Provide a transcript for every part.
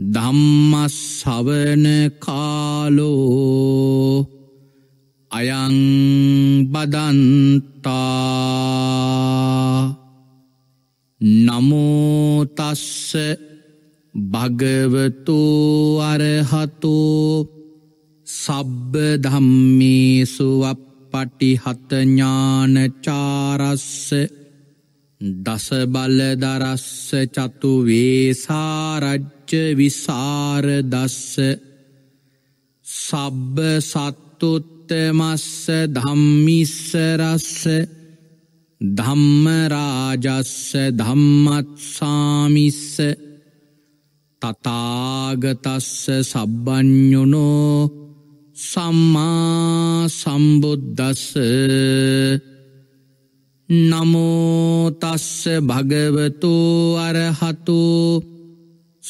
ධම්මස්වන කාලෝ අයං බදන්තා නමෝතස්ස භගවතු අරහතෝ සබ්බ ධම්මේසුවප පටිහතඥානචාරස්ස දසබලදරස්ස චතු වේසාරජ්ජ විසාර දස්ස සබ්බ සත්තුත්තමස්ස ධම්මිස්සරස්ස ධම්මරාජස්ස ධම්මත්සාමිස්ස තතාගතස්ස සබ්බ්ඥුනෝ සම්මා සම්බුද්ධස්ස නමෝතස්ස භගවතු අරහතු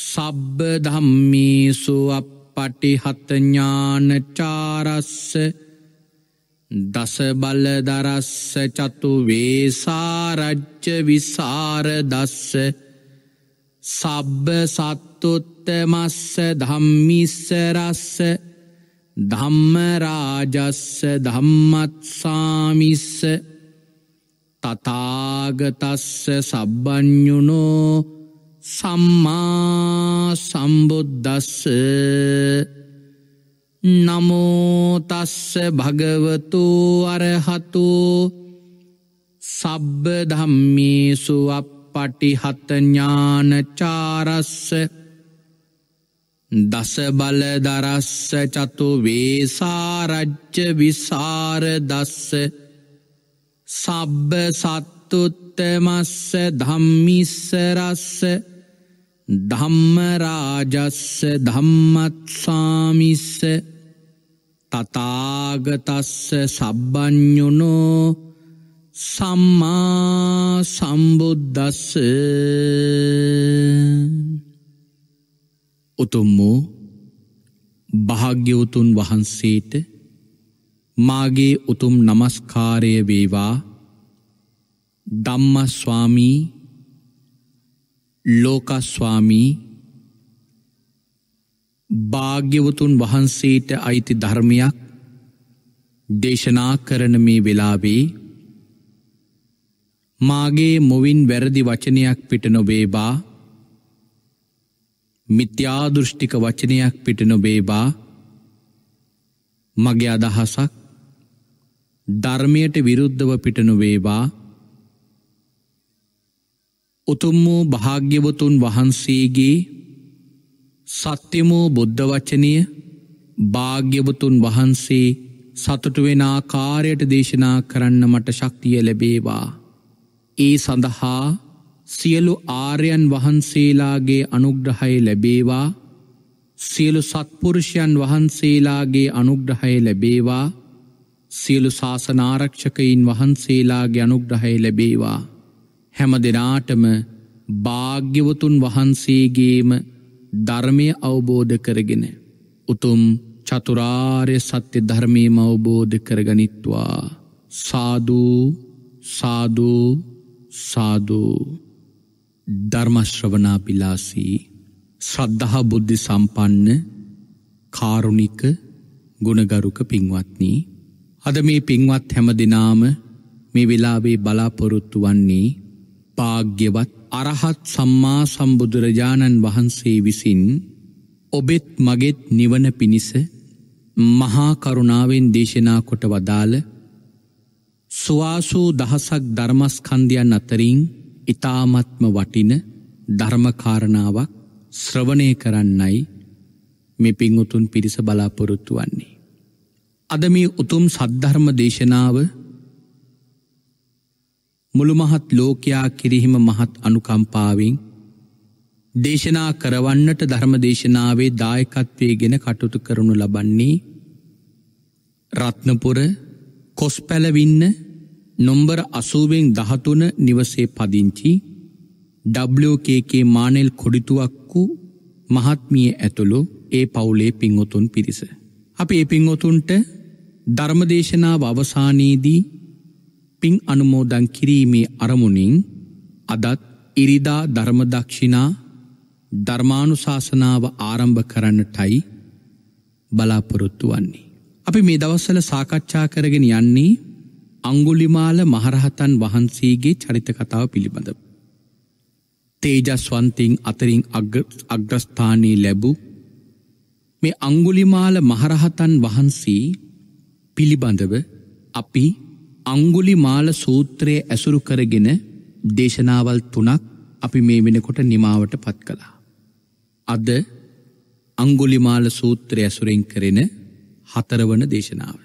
සබ්බ ධම්මීසු අපපටි හතඥානචාරස්ස දස බල දරස්ස චතු වේසාරජ්්‍ය විසාර දස්ස සබ්බ සත්තුත්තමස්ස ධම්මිස්සරස්ස ධම්මරාජස්ස ධම්මත්සාමිස්ස තතාගතස්ස සබ්බ්ඥුනෝ සම්මා සම්බුද්දස්ස නමෝතස්ස භගවතු අරහතු සබ්බ ධම්මිසු අප පටිහතඥානචාරස්ස දස බල දරස්ස චතු වේසාරජ්්‍ය විසාර දස්ස සබ්බ සත්තුත්තමස්ස ධම්මිස්සරස්ස ධම්මරාජස්ස ධම්මත්සාමිස්ස තතාගතස්ස සබ්බ්ඥුනෝ සම්මා සම්බුද්ධස්ස උතුම්මෝ භාග්‍යවතුන් වහන්සේට මාගේ උතුම් නමස්කාරය වේවා ධම්මස්වාමී ලෝකස්වාමී භාග්‍යවතුන් වහන්සේට අයිති ධර්මයක් දේශනා කරන මේ වෙලාවේ මාගේ මොවින් වැරදි වචනයක් පිට නොබේබා මිත්‍යාදෘෂ්ටික වචනයක් පිට නොබේබා මගේ අදහසක් ධර්මයට විරුද්ධව පිටනුවේවා උතුම් වූ භාග්‍යවතුන් වහන්සේගේ සත්‍යමෝ බුද්ධ වචනය භාග්‍යවතුන් වහන්සේ සතුටු වෙන ආකාරයට දේශනා කරන්න මට ශක්තිය ලැබේවා. ඒ සඳහා සියලු ආර්යන් වහන්සේලාගේ අනුග්‍රහය ලැබේවා සියලු සත්පුරුෂයන් වහන්සේලාගේ අනුග්‍රහය ලැබේවා සියලු ශාසනාරක්ෂකයින් වහන්සේලාගේ අනුග්‍රහය ලැබේවා. හැම දෙනාටම භාග්‍යවතුන් වහන්සේගේම ධර්මය අවබෝධ කරගෙන උතුම් චතුරාර්ය සත්‍ය ධර්මයම අවබෝධ කරගනිත්වා සාධූ සාධූ සාධූ ධර්මශ්‍රවනා පිලාසී ශ්‍රද්ධහා බුද්ධි සම්පන්න කාරුණික ගුණගරුක පින්වත්නී අද මේ පින්වත් හැම දෙනාම මේ වෙලාවේ බලාපොරොත්තු වන්නේ භාග්‍යවත් අරහත් සම්මා සම්බුදුරජාණන් වහන්සේ විසින් ඔබෙත් මගෙත් නිවන පිණිස මහා කරුණාවෙන් දේශනා කොට වදාළ ස්වාසූ දහසක් ධර්මස්කන්ධයන් අතරින් ඉතාමත්ම වටින ධර්මකාරණාවක් ශ්‍රවණය කරන්නයි මේ පින් උතුන් පිරිස බලාපොරොත්තු වන්නේ. අද මේ උතුම් සද්ධර්ම දේශනාව මුළුමහත් ලෝකයා කිරිහිම මහත් අනුකම්පාවෙන් දේශනා කරවන්නට ධර්ම දේශනාවේ දායකත්වය ගෙන කටුතු කරනු ලබන්නේ රත්නපුර කොස් පැලවින්න නොම්බර අසුවෙන් දහතුන නිවසේ පදිංචි WKK මානෙල් කොඩිතුවක්කු මහත්මිය ඇතුළු ඒ පවුලේ පින්වතුන් පිරිස. අපි ඒ පින්වතුන්ට ධර්මදේශනාව අවසානයේදී පින් අනුමෝදන් කිරීමේ අරමුණින් අදත් ඉරිදා ධර්මදක්ෂිනා ධර්මානුශාසනාව ආරම්භ කරන්නටයි බලාපොරොත්තු වන්නේ. අපි මේ දවස්සල සාකච්ඡා කරගෙන යන්නේ අංගුලිමාල මහරහතන් වහන්සේගේ චරිතකතාව පිළිබඳ. තේජස්වන්තිං අතරින් අග්‍රස්ථානී ලැබූ මේ අංගුලිමාල මහරහතන් වහන්සේ පිළිබඳව අපි අංගුලි මාල සූත්‍රය ඇසුරු කරගෙන දේශනාවල් තුනක් අපි මේ වෙනකොට නිමාවට පත් කළා. අද අංගුලිමාල සූත්‍රය ඇසුරෙන් කරෙන හතරවන දේශනාව.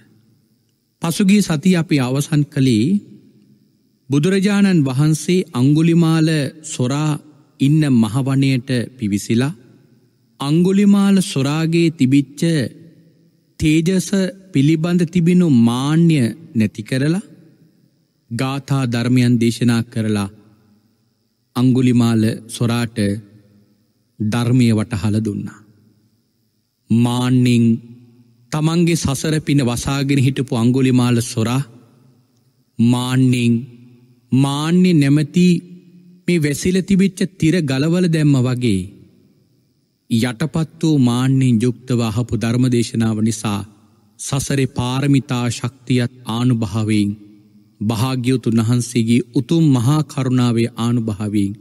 පසුගිය සති අපි අවසන් කළේ බුදුරජාණන් වහන්සේ අංගුලිමාල සොරා ඉන්න මහවනයට පිවිසිලා අංගුලිමාල සොරාගේ තිබිච්ච තේජස පිළිබඳ තිබිනු මාන්‍ය නැති කරලා ගාථා ධර්මයන් දේශනා කරලා අංගුලිමාල සොරාට ධර්මය වටහල දුන්නා. මාන්‍යිං තමන්ගේ සසර පින වසාගෙන හිටපු අංගුලිමාල සොරා මාන්‍යිං මාන්‍ය නැමති මේ වැසිල තිබිච්ච තිර ගලවල දැම්ම වගේ යටපත් වූ මාන්‍යෙන් යුක්තව අහපු ධර්මදේශනාව නිසා සසරේ පාරමිතා ශක්තියත් ආනුභාවයෙන් භාග්‍යවතු වහන්සේගේ උතුම් මහා කරුණාවේ ආනුභාවයෙන්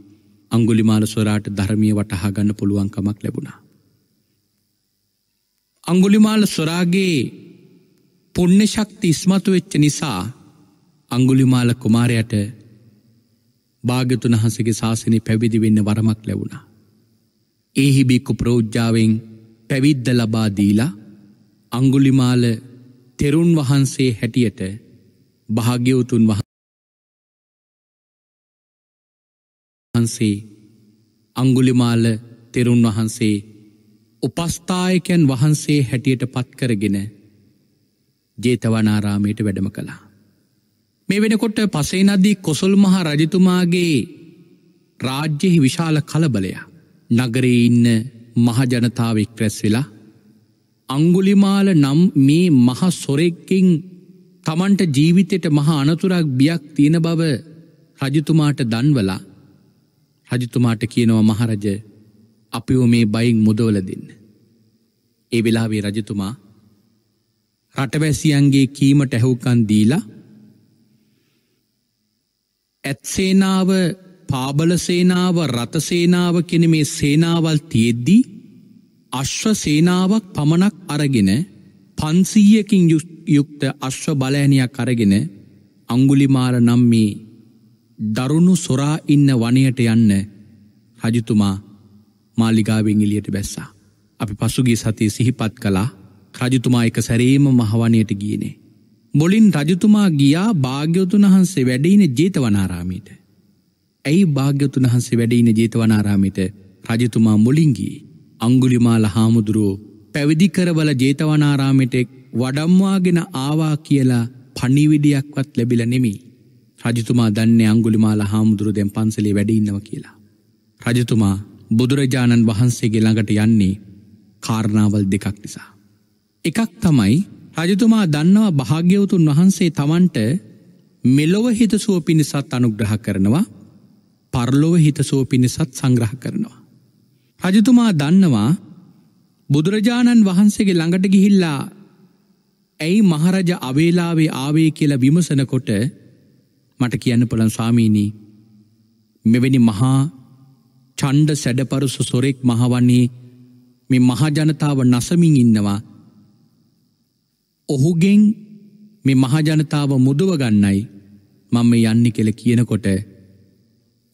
අංගුලිමාල ස්වරාට ධර්මය වටහා ගන්න පුළුවන්කමක් ලැබුණා. අංගුලිමාල ස්වරාගේ පුුණ්‍ය ශක්ති ඉස්මතු වෙච්ච නිසා අංගුලිමාල කුමාරයට භාගතුන් වහන්සගේ ශාසනය පැවිදි වෙන්න වරමක් ලැබුණා. ඒහිබික්කු ප්‍රෝජ්ජාවෙන් පැවිද්ද ලබා දීලා අංගුලිමාල තෙරුන් වහන්සේ හැටියට භාග්‍යවතුන් වහන්සේ අංගුලිමාල තෙරුන් වහන්සේ උපස්ථායකයන් වහන්සේ හැටියට පත්කරගෙන ජේතවනාරාමයට වැඩම කළා. මේ වෙනකොට පසේනදී කොසල් මහා රජතුමාගේ රාජ්‍යෙහි විශාල කලබලයක්. නගරේ ඉන්න මහජනතාව එක් රැස් වෙලා අංගුලිමාල නම් මේ මහ සොරෙක්කින් තමන්ට ජීවිතයට මහා අනතුරක් බියක් තියෙන බව රජතුමාට දන්වලා රජතුමාට කියනවා මහරජ අපිෝ මේ බයින් මුදවල දෙන්න. ඒ වෙලාවේ රජතුමා රටවැසියන්ගේ කීමට ඇහුකන් දීලා ඇත්සේනාව පාබලසේනාව රතසේනාව කෙන මේ සේනාවල් තියෙද්දී අශ්ව සේනාවක් පමණක් අරගෙන පන්සීයකින් යුක්ත අශ්ව බලෑනයක් අරගෙන අංගුලිමාර නම් මේ දරුණු සොරා ඉන්න වනයට යන්න රජතුමා මාලිගාවෙන් එලියට බැස්සා. අපි පසුගේ සතිය සිහිපත් කලා රජතුමා එක සැරේම මහවනයට ගියනේ. මුලින් රජතුමා ගියා භාග්‍යවතුන් වහන්සේ වැඩයින ජේතවනාරාමීට. ඇයි භාග්‍යතුන් වහන්සේ වැඩයින ජේතවනාරාමිට රජතුමා මුලින්ගී අංගුලිමාල හාමුදුරුවෝ පැවිදිකරවල ජේතවනාරාමිටෙක් වඩම්වාගෙන ආවා කියලා පනිිවිඩියක්වත් ලැබිල නෙමි. රජතුමා දන්නේ අංගුලිමාල හාමුදුරු දෙැම් පන්සලේ වැඩඉන්නව කියලා. රජතුමා බුදුරජාණන් වහන්සේගේ ළඟට යන්නේ කාරණාවල් දෙකක් නිසා. එකක් තමයි රජතුමා දන්නවා භාග්‍යවතුන් වහන්සේ තමන්ට මෙලොව හිතසුව පිණිසත් අනුග්‍රහ කරනවා පරලොව හිතසුව පිණිසත් සංග්‍රහ කරනවා. රජතුමා දන්නවා බුදුරජාණන් වහන්සේගේ ළඟට ගිහිල්ලා ඇයි මහරජ අවේලාවේ ආවේ කියලා විමසනකොට මට කියන්න පුළන් ස්වාමීණී මෙවැනි මහා චණ්ඩ සැඩපරුස සොරෙක් මහවන්නේ මේ මහජනතාව නසමින් ඉන්නවා ඔහුගෙන් මේ මහජනතාව මුදුවගන්නයි මම යන්න කෙළ කියනකොට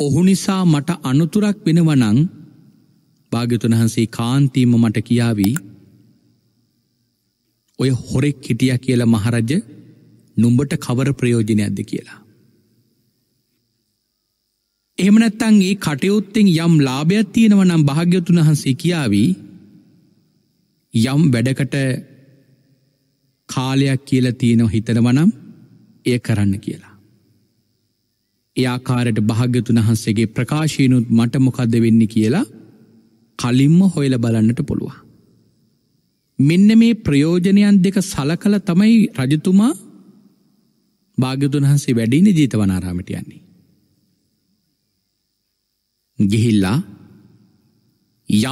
ඔහු නිසා මට අනුතුරක් වෙනවනං භාග්‍යතුන් වහන්සේ කාන්තීම මට කියාවී ඔය හොරෙක් හිටිය කියලා මහරජ නුඹට කවර ප්‍රයෝජනයක්ද කියලා. එහමනැත්තන් ඒ කටයුත්තෙන් යම් ලාභයක් තියෙනව නම් භාග්‍යතුන් වහන්සේ කියාවී යම් වැඩකට කාලයක් කියල තියෙනව හිතනවනම් එය කරන්න කියලා. එයාකාරයට භාග්‍යතුන් වහන්සේගේ ප්‍රකාශයනුත් මටමොකක්ද වෙන්න කියලා කලින්ම හොයල බලන්නට පුළුවන්. මෙන්න මේ ප්‍රයෝජනයන් දෙක සලකල තමයි රජතුමා භාග්‍යතුන් වහන්සේ වැඩින ජීතවනාරාමටයන්නේ. ගිහිල්ලා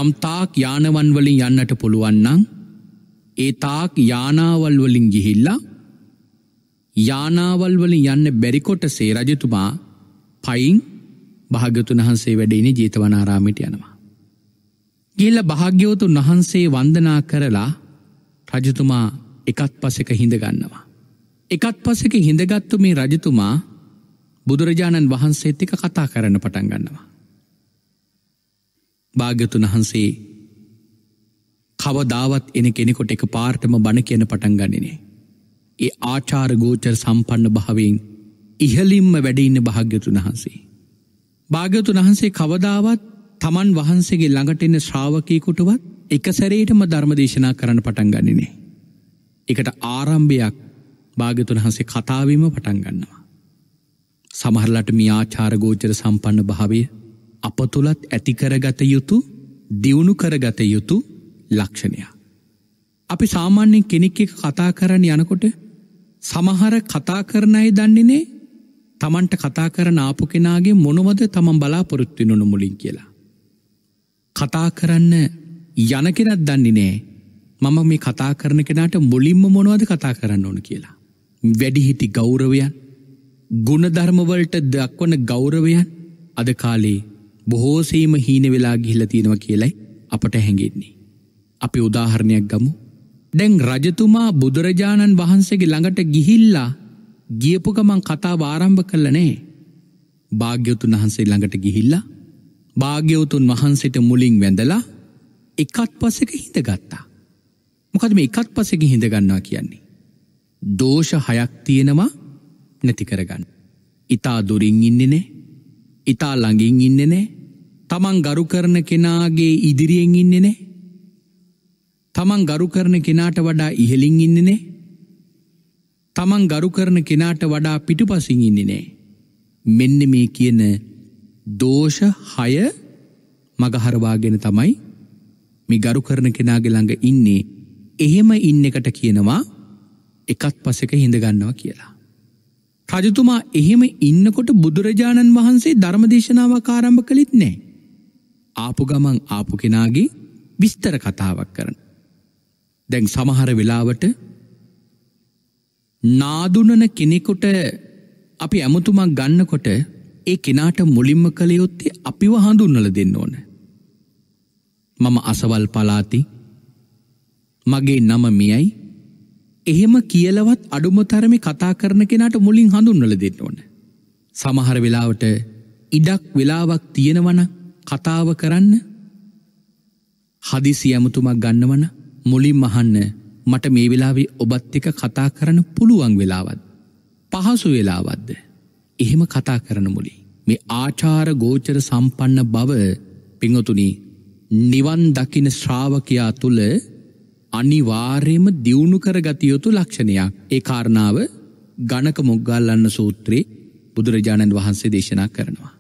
යම්තාක් යානවන් වලින් යන්නට පුළුවන්නං ඒ තාක් යානාවල් වලින් ගිහිල්ලා යානාවල් වලින් යන්න බැරිකොට සේ රජතුමා පයින් භාගතුන් වහන්සේ වැඩේන ජීතවනාරාමිට යනවා. ගිල්ල භාග්‍යෝතුන් වහන්සේ වන්දනා කරලා රජතුමා එකත් පසක හිඳගන්නවා. එකත් පසක හිඳගත්තු මේ රජතුමා බුදුරජාණන් වහන්සේත් එක කතා කරන්න පටන් ගන්නවා. භාග්‍යතුන් වහන්සේ කවදාවත් එන කෙනෙකොට එක පාර්ටම බණ කියන පටන් ගණනේ. ඒ ආචාර ගෝචර සම්පන්න භාවෙන් ඉහලින්ම වැඩඉන්න භාග්‍යතුන් වහන්සේ. භාග්‍යතුන් වහන්සේ කවදාවත් තමන් වහන්සේගේ ළඟට එන්න ශ්‍රාවකයකුටවත් එක සැරේටම ධර්මදේශනා කරන්න පටන් ගන්නනේ. එකට ආරම්භයක් භාගතුන් හන්සේ කතාවීම පටන් ගන්නවා. සමහරලට මේ ආචාරගෝචර සම්පන්න භාවය අප තුළත් ඇතිකරගත යුතු දියුණු කරගත යුතු ලක්ෂණයා. අපි සාමාන්‍යෙන් කෙනෙක් එක කතා කරන්න යනකොට සමහර කතා කරණය දන්නේනේ තමන්ට කතා කරන ආපු කෙනාගේ මොනවද තමන් බලාපොරොත්තිනුණු මුලින් කියලා. කතා කරන්න යන කෙනත් දන්නේ නෑ මම මේ කතා කරන කෙනට මුලින්ම මොනවද කතා කරන්න ඕන කියලා. වැඩිහිටි ගෞරවයන් ගුණධර්මවලට දක්වන ගෞරවයන් අද කාලේ බොහෝසේම හීන වෙලා ගිහිල්ල තියෙනව කියලයි අපට හැඟෙන්නේ. අපි උදාහරණයක් ගමු දැන් රජතුමා බුදුරජාණන් වහන්සේගේ ළඟට ගිහිල්ලා ගියපුකමං කතා වාරම්භ කල්ල නෑ භාග්‍යවතුන් වහන්සේ ළඟට ගිහිල්ලා භාග්‍යවතුන් වහන්සේට මුලින් වැඳලා එකත් පසක හිඳගත්තා. මොකද මේ එකත් පසක හිඳගන්නවා කියන්නේ. දෝෂ හයක් තියෙනවා නැති කරගන්න. ඉතා දුරින් ඉන්නනේ ඉතා ළඟින් ඉන්නනේ තමන් ගරු කරන කෙනාගේ ඉදිරියෙන් ඉන්නනේ තමන් ගරු කරන කෙනාට වඩා ඉහලින් ඉන්නනේ තමන් ගරු කරන කෙනාට වඩා පිටුපසින් ඉන්නනේ මෙන්න මේ කියන දෝෂ හය මගහරවාගෙන තමයි මේ ගරු කරන කෙනාගේ ළඟ ඉන්නේ එහෙම ඉන්න එකට කියනවා එකත් පසෙක හිඳගන්නවා කියලා. රජතුමා එහෙම ඉන්නකොට බුදුරජාණන් වහන්සේ ධර්මදේශනාව කාරම්භ කළිත් නෑ. ආපු ගමන් ආපු කෙනාගේ විස්තර කතාවක් කරන. දැන් සමහර වෙලාවට නාදුනන කෙනෙකුට අපි ඇමුතුමක් ගන්නකොට ඒ කෙනාට මුලින්ම කළයොත්තේ අපිව හඳුන්නල දෙන්න ඕන. මම අසවල් පලාති මගේ නම මියයි එහෙම කියලවත් අඩුමතරමි කතා කරන කෙනට මුලින් හඳුන්නල දෙන්න ඕන. සමහර වෙලාවට ඉඩක් වෙලාවක් තියෙනවන කතාව කරන්න හදිසි ඇමතුමක් ගන්නවන මුලින් මහන්න මට මේ වෙලාවේ ඔබත් එක කතා කරන පුළුවන් වෙලාවත් පහසු වෙලාවත්ද එහෙම කතා කරන මුලි මේ ආචාර ගෝචර සම්පන්න බව පිංහතුනි නිවන් දකින ශ්‍රාවකයා තුළ අනිවාර්යම දියුණු කරගතයුතු ලක්ෂණයක් ඒ කාරණාව ගණක මුොග්ගල්ලන්න සූත්‍රයේ බුදුරජාණන් වහන්සේ දේශනා කරනවා.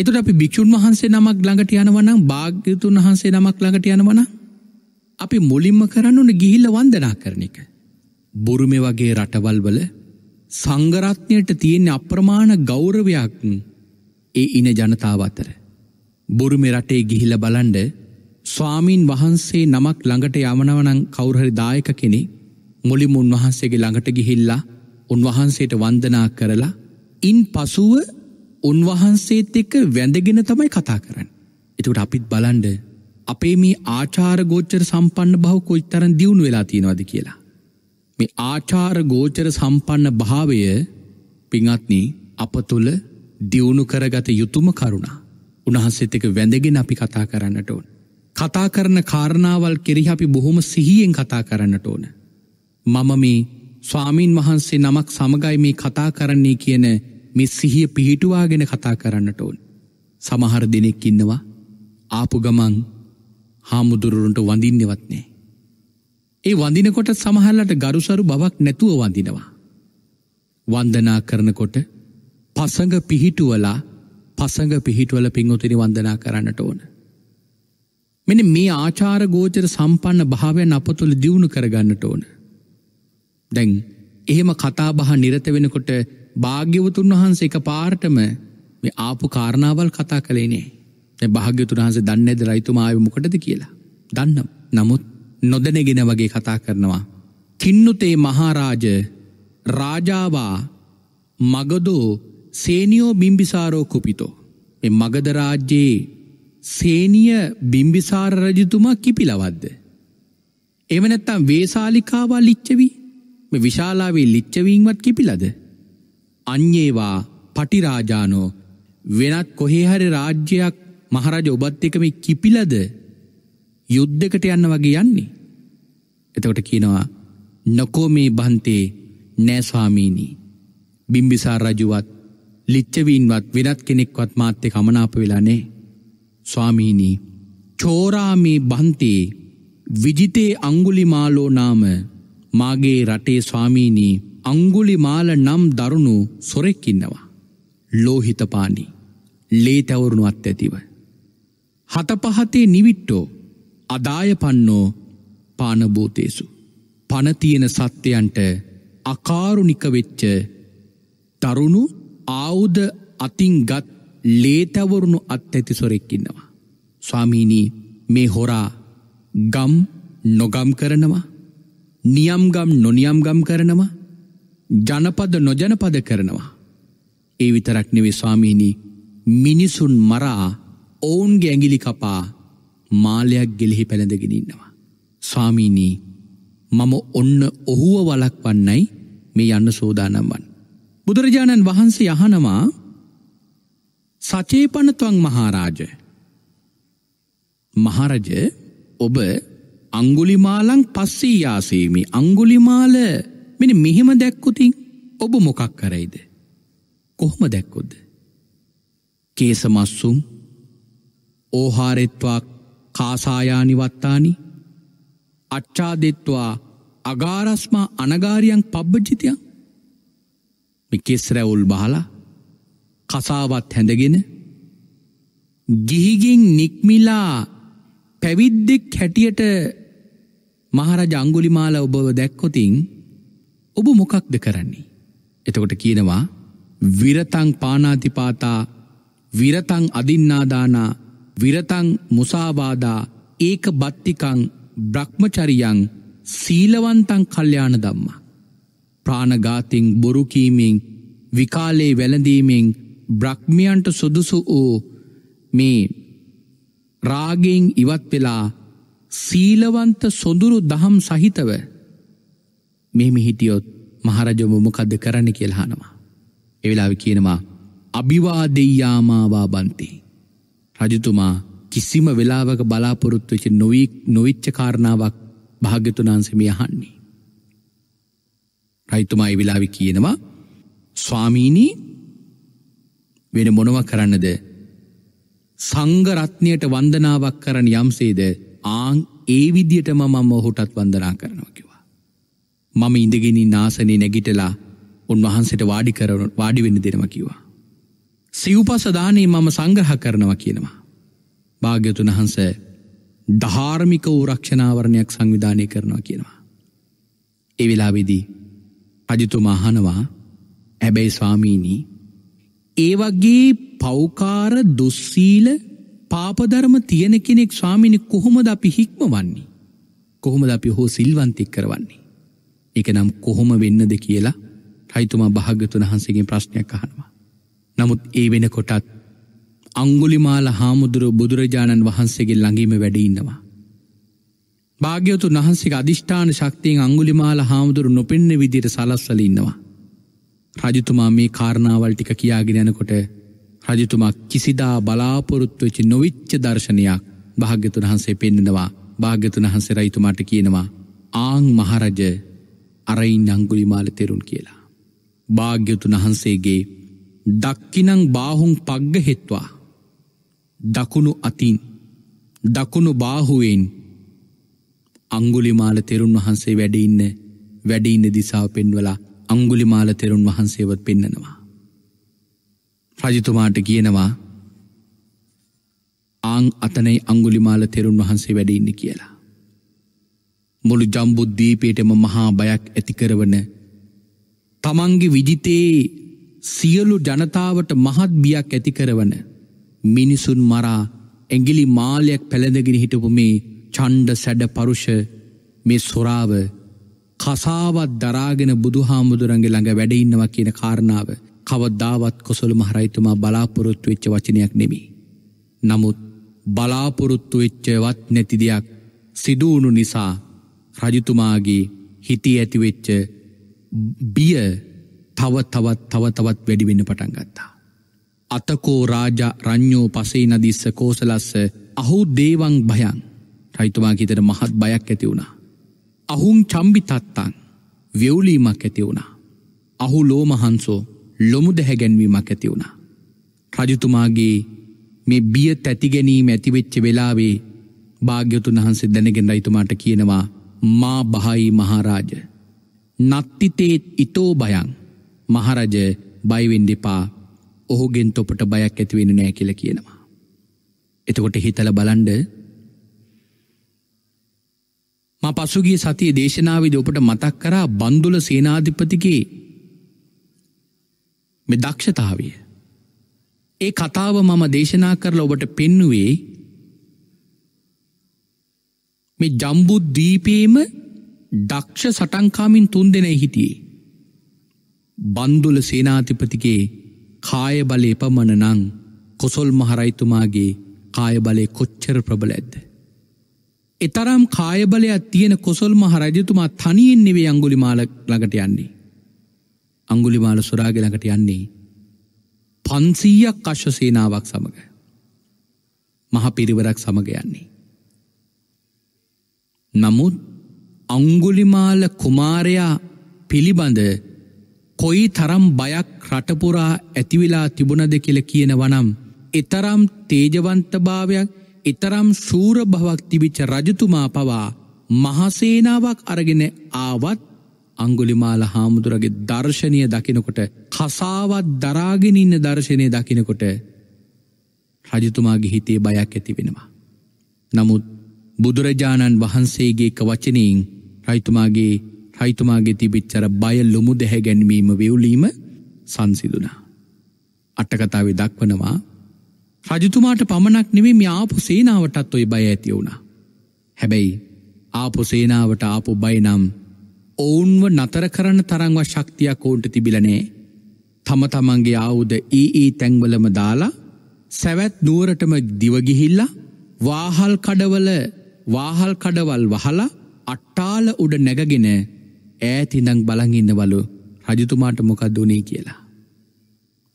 එතුට අපි භික්‍ෂූන් වහන්සේ නමක් ළඟට යනවනම් භාග්‍යතුන් වහන්සේ නමක් ළඟට යනවන අපි මුලින්ම කරන්නුන ගිහිල්ල වන්දනා කරන එක. බුරුමෙ වගේ රටවල්වල සංගරත්නයට තියෙන අප්‍රමාණ ගෞරවයක් ඒ ඉන ජනතාව අතර. බුරුමෙ රටේ ගිහිල බලන්ඩ ස්වාමීන් වහන්සේ නමක් ළඟට යමනවනං කවුරහරි දායක කෙනෙ මුලිම උන්වහන්සේගේ ළඟට ගිහිල්ලා උන්වහන්සේට වන්දනා කරලා ඉන් පසුව උන්වහන්සේත් එක්ක වැඳගෙන තමයි කතා කරන්න. එතුට අපිත් බලන්ඩ අපේ මේ ආචාර ගෝච්චර සම්පන්න බහු කොයිතරන් දියුණු වෙලා තියෙනවද කියලා. මේ ආචාර ගෝචර සම්පන්න භාවය පිංහත්න අප තුළ දියුණු කරගත යුතුම කරුණා උණහන්සේතක වැඳගෙන අපි කතා කරන්නට ඕන. කතා කරන කාරණාවල් කෙරෙහි අපි බොහොම සිහියෙන් කතා කරන්නට ඕන. මම මේ ස්වාමීන් වහන්සේ නමක් සමගයි මේ කතා කරන්නේ කියන මේ සිහිය පිහිටුවාගෙන කතා කරන්නට ඕන්. සමහර දෙනෙක් ඉන්නවා ආපු ගමන් හාමුදුරුරුන්ට වඳින්නෙවත්නේ. ඒ වඳිනකොට සමහල්ලට ගරුසරු බවක් නැතුව වඳිනවා. වන්දනා කරනකොට පසඟ පිහිටුවලා පසඟ පිහිටුවල පින්වතුනි වන්දනා කරන්නට ඕන. මෙන්න මේ ආචාර ගෝචර සම්පන්න භාවයන් අප තුළ දියුණු කරගන්නට ඕන. දැන් එහෙම කතාබහ නිරත වෙනකොට භාග්‍යවතුන් වහන්සේ එක පාර්ටම මේ ආපු කාරණාවල් කතා කළේනේ. භාග්‍යතුන් වහන්සේ දන්නේ නැද්ද රයිතුමා ආවේ මොකටද කියලා. දන්නම්. නමුත් නොදැනගෙන වගේ කතා කරනවා. කින්නුතේ මහාරාජ රාජාවා මගදෝ සේනියෝ බිම්බිසාරෝ කුපිතෝ. එ මගදරාජ්‍යයේ සේනිය බිම්බිසාර රජතුමා කිපිලවද්ද. එමනැත්තම් වේසාලිකාවා ලිච්චවී විශාලාවේ ලිච්චවීන්වත් කිපිලද. අන්‍යේවා පටිරාජානෝ වෙනත් කොහේහරි රාජ්‍යයක් මහරජ ඔබත් එකම කිපිලද යුද්ධකට යන්න වගේ යන්නේ. එතකොට කියනවා නොකෝ මේ බන්තේ නෑස්වාමීණී. බිම්බිසා රජුවත් ලිච්චවීන්වත් වෙනත් කෙනෙක්වත් මාත්‍ය කමනාප වෙලානේ. ස්වාමීණී චෝරාමේ බන්තේ විජිතේ අංගුලිමාලෝ නාම මාගේ රටේ ස්වාමීණී අංගුලිමාල නම් දරුණු සොරෙක්කින්නවා. ලෝහිතපානී ලේ තැවරුණුවත් ඇතිව. හතපහතේ නිවිට්ටෝ අදාය පන්නෝ පානභූතේසු. පනතියෙන සත්‍යයන්ට අකාරුණික වෙච්ච තරුණු ආවුද අතින් ගත් ලේතැවරුණු අත් ඇති සොරෙක්කින්නවා. ස්වාමීනී මේ හොරා ගම් නොගම් කරනවා නියම්ගම් නොනියම්ගම් කරනවා ජනපද නොජනපද කරනවා. ඒ විතරක් නෙවේ ස්වාමීනී මිනිසුන් මරා ඔවුන්ගේ ඇගිලි කපා මාලයක් ගෙලිහි පැළඳගෙනන්නවා. ස්වාමීනී මම ඔන්න ඔහුව වලක්වන්නයි මේ යන්න සෝදානම්වන්. බුදුරජාණන් වහන්සේ යහනවා සචේපනත්වං මහාරාජ මහරජ ඔබ අංගුලිමාලං පස්සේ යාසේමි අංගුලිමාල මෙන මෙහෙම දැක්කුතින් ඔබ මොකක් කරයිද. කොහොම දැක්කොද. කේසමස්සුම් ඕහාරෙත්වා කාසායානිවත්තානි අච්චාදෙත්වා අගාරස්මා අනගාරියන් පබ්බජිතයන් කෙස්රැවුල් බහලා කසාවත් හැඳගෙන ගිහිගෙන් නික්මිලා පැවිද්දෙක් හැටියට මහර ජංගුලිමාල ඔබව දැක්කොතින් ඔබ මොකක්ද කරන්නේ. එතකොට කියනවා විරතං පානාතිපාතා විරතං අදින්නාදානා විරතං මුසාවාදා ඒක බත්තිකං බ්‍රහ්මචරියං සීලවන්තං කල්්‍යාන දම්මා. ප්‍රාණගාතිං බොරුකීමෙන් විකාලේ වැලඳීමෙන් බ්‍රක්්මියන්ට සුදුසු වූ මේ රාගෙන් ඉවත් වෙලා සීලවන්ත සොඳුරු දහම් සහිතව මෙම හිටියොත් මහරජොමොමකද කරන්න කියල්හනවා. එවෙලාව කියනවා අභිවාදෙයාමාවා බන්ති. රජතුමා කිසිම වෙලාවක බලාපොරොත්තුවෙච නොවී නොවිච්ච කාරණාවක් භාග්‍යතුනාන්සමය අහන්නේ. රයිතුමයි වෙලාවි කියනවා ස්වාමීණී වෙන මොනව කරන්නද සංගරත්නයට වන්දනාවක් කරන යම්සේද ආං ඒ විදියටම මම ඔහුටත් වන්දනා කරනවකිවා. මම ඉඳගෙනී නාසනේ නැගිටලා උන්වහන්සට වාඩි කරන වාඩිවෙන්න දෙනම කිවා. සිව්පසදානේ මම සංග්‍රහ කරනවා කියනවා. භාග්‍යතුන් වහන්ස ධාර්මික වූරක්ෂණාවරණයක් සංවිධානය කරනවා කියනවා. එවෙලාවිදී රජතුමාහනවා හැබැයි ස්වාමීණී ඒවගේ පෞකාර දුස්සීල පාපධර්ම තියෙන කෙනෙක් ස්වාමිනි කොහොමද අපි හික්ම වන්නේ. කොහොමද අපි හෝ සිල්වන්තික් කරවන්නේ. එක නම් කොහොම වෙන්නද කියලා රයිතුමා භාගතුන හන්සගේ ප්‍රශ්නයක් අහනවා. නමුත් ඒ වෙන කොටත් අංගුලිමාල හාමුදුරුව බුදුරජාණන් වහන්සේගේ ළඟීම වැඩඉන්නවා. භාග්‍යවතු වහන්සේ අධිෂ්ඨාන ශක්තියෙන් අංගුලිමාල හාමුදුරු නොපෙන්න විදියට සලස්වල ඉන්නවා. රජතුමා මේ කාරණාවල් ටික කියාගෙන යනකොට රජතුමා කිසිදා බලාපොරොත්තුවචි නොවිච්ච දර්ශනයක් භාග්‍යතුන් වහන්සේ පෙන්නෙනවා භාග්‍යතුන් වහන්සේ රයිතුමාට කියනවා ආං මහරජ අරයින් අංගුලිමාල තෙරුන් කියලා. භාග්‍යතුන් වහන්සේගේ දක්කිනං බාහුන් පග්ග හෙත්වා දකුණු අතින් දකුණු බාහුවෙන් අංගුලිමාල තෙරුන් වහන්සේ වැඩඉන්න වැඩඉන්න දිසාව පෙන්වලා අංගුලිමාල තෙරුන් වහන්සේවත් පෙන්නනවා. රජතුමාට කියනවා ආං අතනයි අංගුලිමාල තෙරුන් වහන්සේ වැඩඉන්න කියලා. මුළු ජම්බුද්ධීපේටම මහා බයක් ඇතිකරවන තමන්ගේ විජිතයේ සියලු ජනතාවට මහත් බියක් ඇතිකරවන මිනිසුන් මරා ඇගිලි මාලයක් පැළඳගෙන හිටපු මේ චණ්ඩ සැඩ පරුෂ මේ සොරාව කසාවත් දරාගෙන බුදු හාමුදුරන්ගේ ළඟ වැඩඉන්නවා කියන කාරණාව කවදදාවත් කොසළු මහරයිතුමා බලාපොරොත්තු වෙච්ච වචනයක් නෙමි. නමුත් බලාපොරොත්තු වෙච්චවත් නැති දෙයක් සිදුවුණු නිසා රජතුමාගේ හිතේ ඇතිවෙච්ච බිය තවත් තවත් තව තවත් වැඩිවෙන්න පටන්ගත්තා. අතකෝ රාජ රං්ඥෝ පසේ නදිස්ස කෝසලස්ස අහු දේවං භයන් රයිතුමා ගිතර මහත් බයක් ඇති වුණා. අහුන් චම්බිතත්තන් වෙව්ලීමක් ඇති වුණා. අහු ලෝමහන්සෝ ලොමු දැහැගැන්වීමක් ඇති වුණා. රජතුමාගේ මේ බිය තැතිගැනීම ඇතිවෙච්ච වෙලාවේ භාග්‍යතුන් වහන්සේ දැනගෙන් රයිතුමාට කියනවා මා බහයි මහාරාජ. නත්තිතේත් ඉතෝ බයන් මහරජ බයිවෙන්ඩිපා ඔහුගෙන් තොපට බයක් ඇතිවෙන නෑ කියල කියනවා. එතකොට හිතල බලන්ඩ ම පසුගේ සතිය දේශනාවද ඔපට මතක් කරා බන්දුල සේනාධිපතිගේ මෙ දක්ෂතාවිය. ඒ කතාව මම දේශනා කරල ඔබට පෙන්නුවේ මේ ජම්බුද් දීපේම දක්ෂ සටංකාමින් තුන් දෙන හිටියේ. බන්දුල සේනාතිපතිගේ කාය බලය පමණනං කොසොල් මහරයිතුමාගේ කායබලය කොච්චර ප්‍රබල ඇද්ද. එතරම් කායබලයක් තියෙන කොසොල් මහරජතුමා තනියෙන් නෙවේ අංගුලි මාල ළඟට යන්නේ. අංගුලි මාල සුරාග ළඟට යන්නේ. පන්සීයක් කශ්ව සේනාවක් සමඟ. මහ පිරිවරක් සමඟ යන්නේ. නමුත් අංගුලිමාල කුමාරයා පිළිබඳ කොයි තරම් බයක් රටපුරා ඇතිවිලා තිබුණද කියල කියනවනම්. එතරම් තේජවන්තභාවයක් එතරම් සූර භවක් තිබිච්ච රජතුමා පවා මහසේනාවක් අරගෙන ආවත් අංගුලිමාල හාමුදුරගේ දර්ශනය දකිනකොට කසාවත් දරාගෙනඉන්න දර්ශනය දකිනකොට රජතුමාගේ හිතේ බයක් ඇතිවෙනවා. නමුත් බුදුරජාණන් වහන්සේගේ කවචනයෙන් රයිතුමාගේ රයිතුමාගේ තිබිච්චර බය ලොමු දැහැ ගැන්වීම වෙවුලීම සංසිදුනා. අටකතාවේ දක්වනවා රජතුමාට පමණක් නෙවේ මේ ආපු සේනාවටත් ඔය බය ඇති වුණා. හැබැයි ආපු සේනාවට ආපු බයිනම් ඔවුන්ව නතර කරන තරංව ශක්තියක් ඕන්ට තිබිලනේ තම තමන්ගේ ආවුද ඒ ඒ තැංවලම දාලා සැවැත් නුවරටම දිවගිහිල්ලා වාහල් කඩවල වාහල් කඩවල් වහලා අට්ටාල උඩ නැගගෙන ඈතිඳං බලහින්නවලු රජතුමාට මොකක්දුනේ කියලා.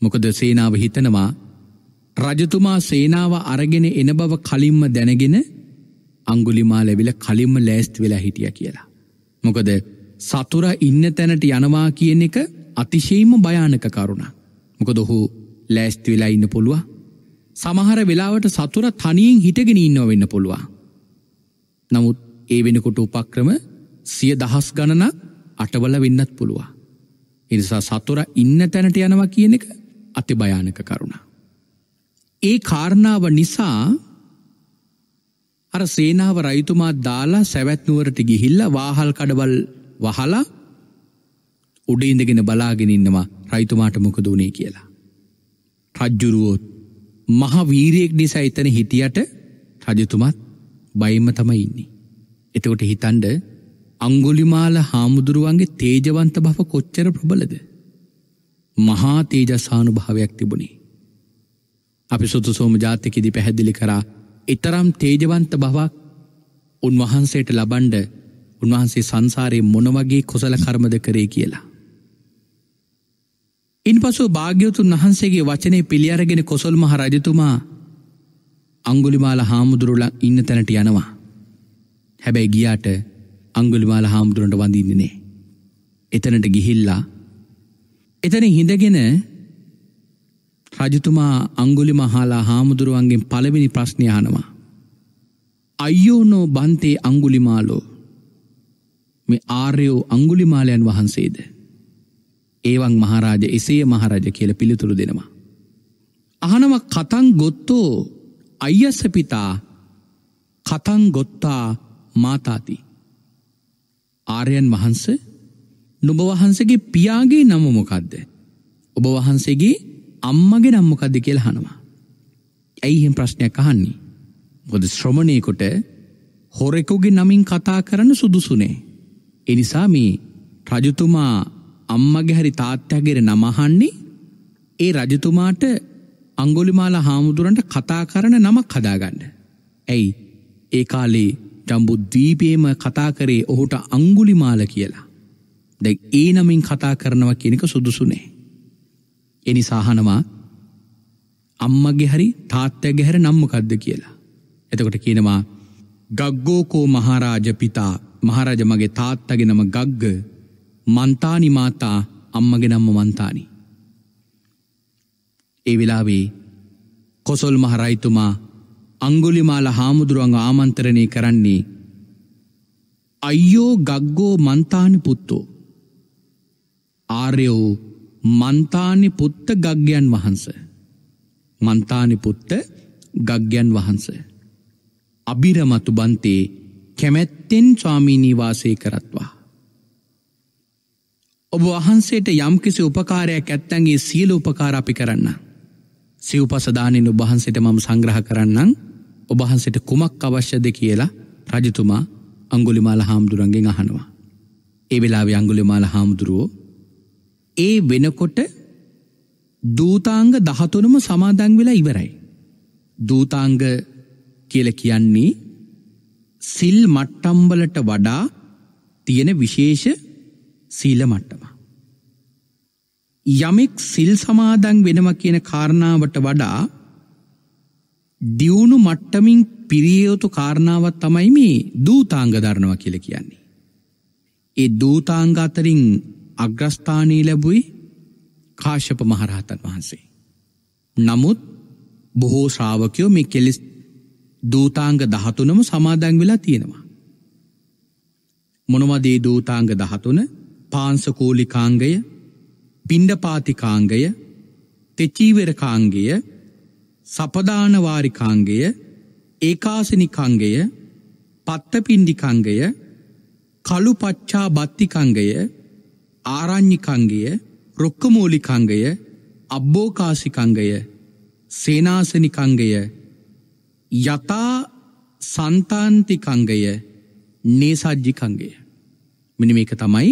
මොකද සේනාව හිතනවා රජතුමා සේනාව අරගෙන එන බව කලින්ම දැනගෙන අංගුලිමා ලැවිල කලින්ම ලෑස්ත් වෙලා හිටිය කියලා. මොකද සතුර ඉන්න තැනට යනවා කියන එක අතිශයම භයානක කරුණ. මොකද ඔහු ලෑස්ති වෙලා ඉන්න පුළුව. සමහර වෙලාවට සතුර තනියෙන් හිටගෙන ඉන්නව වෙන්න පුළුවන්. නමුත් ඒ වෙනකොට උපක්‍රම සිය දහස් ගණනක් අටබල වෙන්නත් පුළුවන්. එනිසා සතුර ඉන්න තැනට යනවා කියන එක අති භයානක කරුණා. ඒ කාරණාව නිසා අර සේනාව රයිතුමා දාලා සැවැත්නුවරට ගිහිල්ල වාහල් කඩවල් වහලා උඩේඉඳගෙන බලාගෙන ඉන්නවා රයිතුමාට මොකද වනේ කියලා. රජ්ජුරුවෝත් මහාවීරයෙක් නිසා එතන හිටියට රජතුමත් බයිම තමයි ඉන්නේ. එතකොට හිතන්ඩ අංගුලිමාල හාමුදුරුවන්ගේ තේජවන්ත භව කොච්චර ප්‍රබලද. මහා තේජසානු භාවයක් තිබුණේ. අපි සුතු සෝම ජාතිකෙදි පැහැදිලි කරා එතරම් තේජවන්ත බවක් උන්වහන්සේට ලබන්ඩ උන්වහන්සේ සංසාරයේ මොනවගේ කොසල කර්මද කරේ කියලා. ඉන් පසු භාග්‍යවතුන් වහන්සේගේ වචනය පිළියරගෙන කොසොල් මහ රජතුමා අංගුලිමාල හාමුදුරුල ඉන්න තැනට යනවා. හැබැයි ගියාට අංගුලිමාල හාමුදුරන්ට වඳීන්නේනේ. එතනට ගිහිල්ලා එතන හිඳගෙන රජතුමා අංගුලි මහාලා හාමුදුරුවන්ගෙන් පළවෙනි ප්‍රශ්නය අහනවා. අයියෝනෝ බන්තේ අංගුලිමාලෝ මේ ආර්යෝ අංගුලිමාලයන් වහන්සේද. ඒවන් මහරාජ එසේ මහරජ කියල පිළිතුරු දෙනවා. අහනව කතන් ගොත්තෝ අයියස්සපිතා කතන් ගොත්තා මාතාතිී. ආරයන් වහන්ස නොබ වහන්සගේ පියාගේ නම මොකක්ද. ඔබ වහන්සේගේ අම්මගේ නම්මකක්ද කියල හනවා. ඇයිහෙම ප්‍රශ්නයක් අහන්නේ. ගොද ශ්‍රමණයකොට හොරෙකුගේ නමින් කතා කරන සුදුසුනේ. එනිසා මේ රජතුමා අම්මගේ හරි තාත්්‍යගෙර නමහන්නේ ඒ රජතුමාට අංගොලිමාලා හාමුදුරන්ට කතා කරන නමක් හදාගන්න. ඇයි ඒ කාලේ ජම්බුද්දීපයේම කතා කරේ ඔහුට අංගුලිමාල කියලා. දැ ඒ නමින් කතා කරනව කෙනෙක සුදුසුනේ. එනි සාහනවා අම්මගේ හරි තාත්තැගේ හැර නම්මකක්ද කියලා. එතකොට කියනවා ගග්ගෝකෝ මහාරාජ පිතා මහරජ මගේ තාත්තගෙනම ගග්ග මන්තානි මාතා අම්මගෙනම්ම මන්තානි. ඒ වෙලාවේ කොසොල් මහරයිතුමා අංගුලිමාල හාමුදුරුවන්ග ආමන්තරණය කරන්නේ. අයියෝ ගක්ගෝ මන්තානි පුත්තෝ. ආර්යෝ මන්තානි පුත්ත ගග්‍යන් වහන්ස. මන්තානි පුත්ත ගග්‍යන් වහන්ස. අබිරමතු බන්තේ කැමැත්තෙන් ස්වාමීනීවාසය කරත්වා. ඔබ වහන්සේට යම්කිසි උපකාරයක් ඇත්තන්ගේ සියල උපකාර අපි කරන්න. සිව්පසදානෙන් උබහන්සට මම සංග්‍රහ කරන්නම්. ඔබහන්සට කුමක් අවශ්‍යද කියලා රජතුමා අංගුලිමාල හාමුදුරන්ගෙන් අහනවා. ඒ වෙලාවේ අංගුලිමාල හාමුදුරුවෝ ඒ වෙනකොට දූතාංග දහතුනම සමාදං වෙලා ඉවරයි. දූතාංග කියල කියන්නේ සිල් මට්ටම්බලට වඩා තියෙන විශේෂ සීල මට්ටම. යමෙක් සිල් සමාදං වෙනම කියන කාරණාවට වඩා දියුණු මට්ටමින් පිරියයුතු කාරණාවත් තමයි මේ දූතාංග ධරණව කියල කියන්නේ. ඒ දූතාංග අතරින් අග්‍රස්ථානී ලැබුයි කාශ්‍යප මහරහතන් වහන්සේ. නමුත් බොහෝ ශ්‍රාවකයෝ මේ කෙලෙස් දූතාංග දහතුනම සමාදැන් වෙලා තියෙනවා. මොනවදේ දූතාංග දහතුන පාන්සකෝලිකාංගය පිණ්ඩපාතිකාංගය තෙචීවරකාංගය සපදානවාරිකාංගය ඒකාසනිකංගය පත්තපින්ඩිකංගය කළු පච්චා බත්තිකංගය ආරං්ඥිකංගය රොක්කමූලිකංගය අබ්බෝකාසිකංගය සේනාසනිකංගය යතා සන්තාන්තිකංගය නේසජ්ජිකංගය මිනි මේක තමයි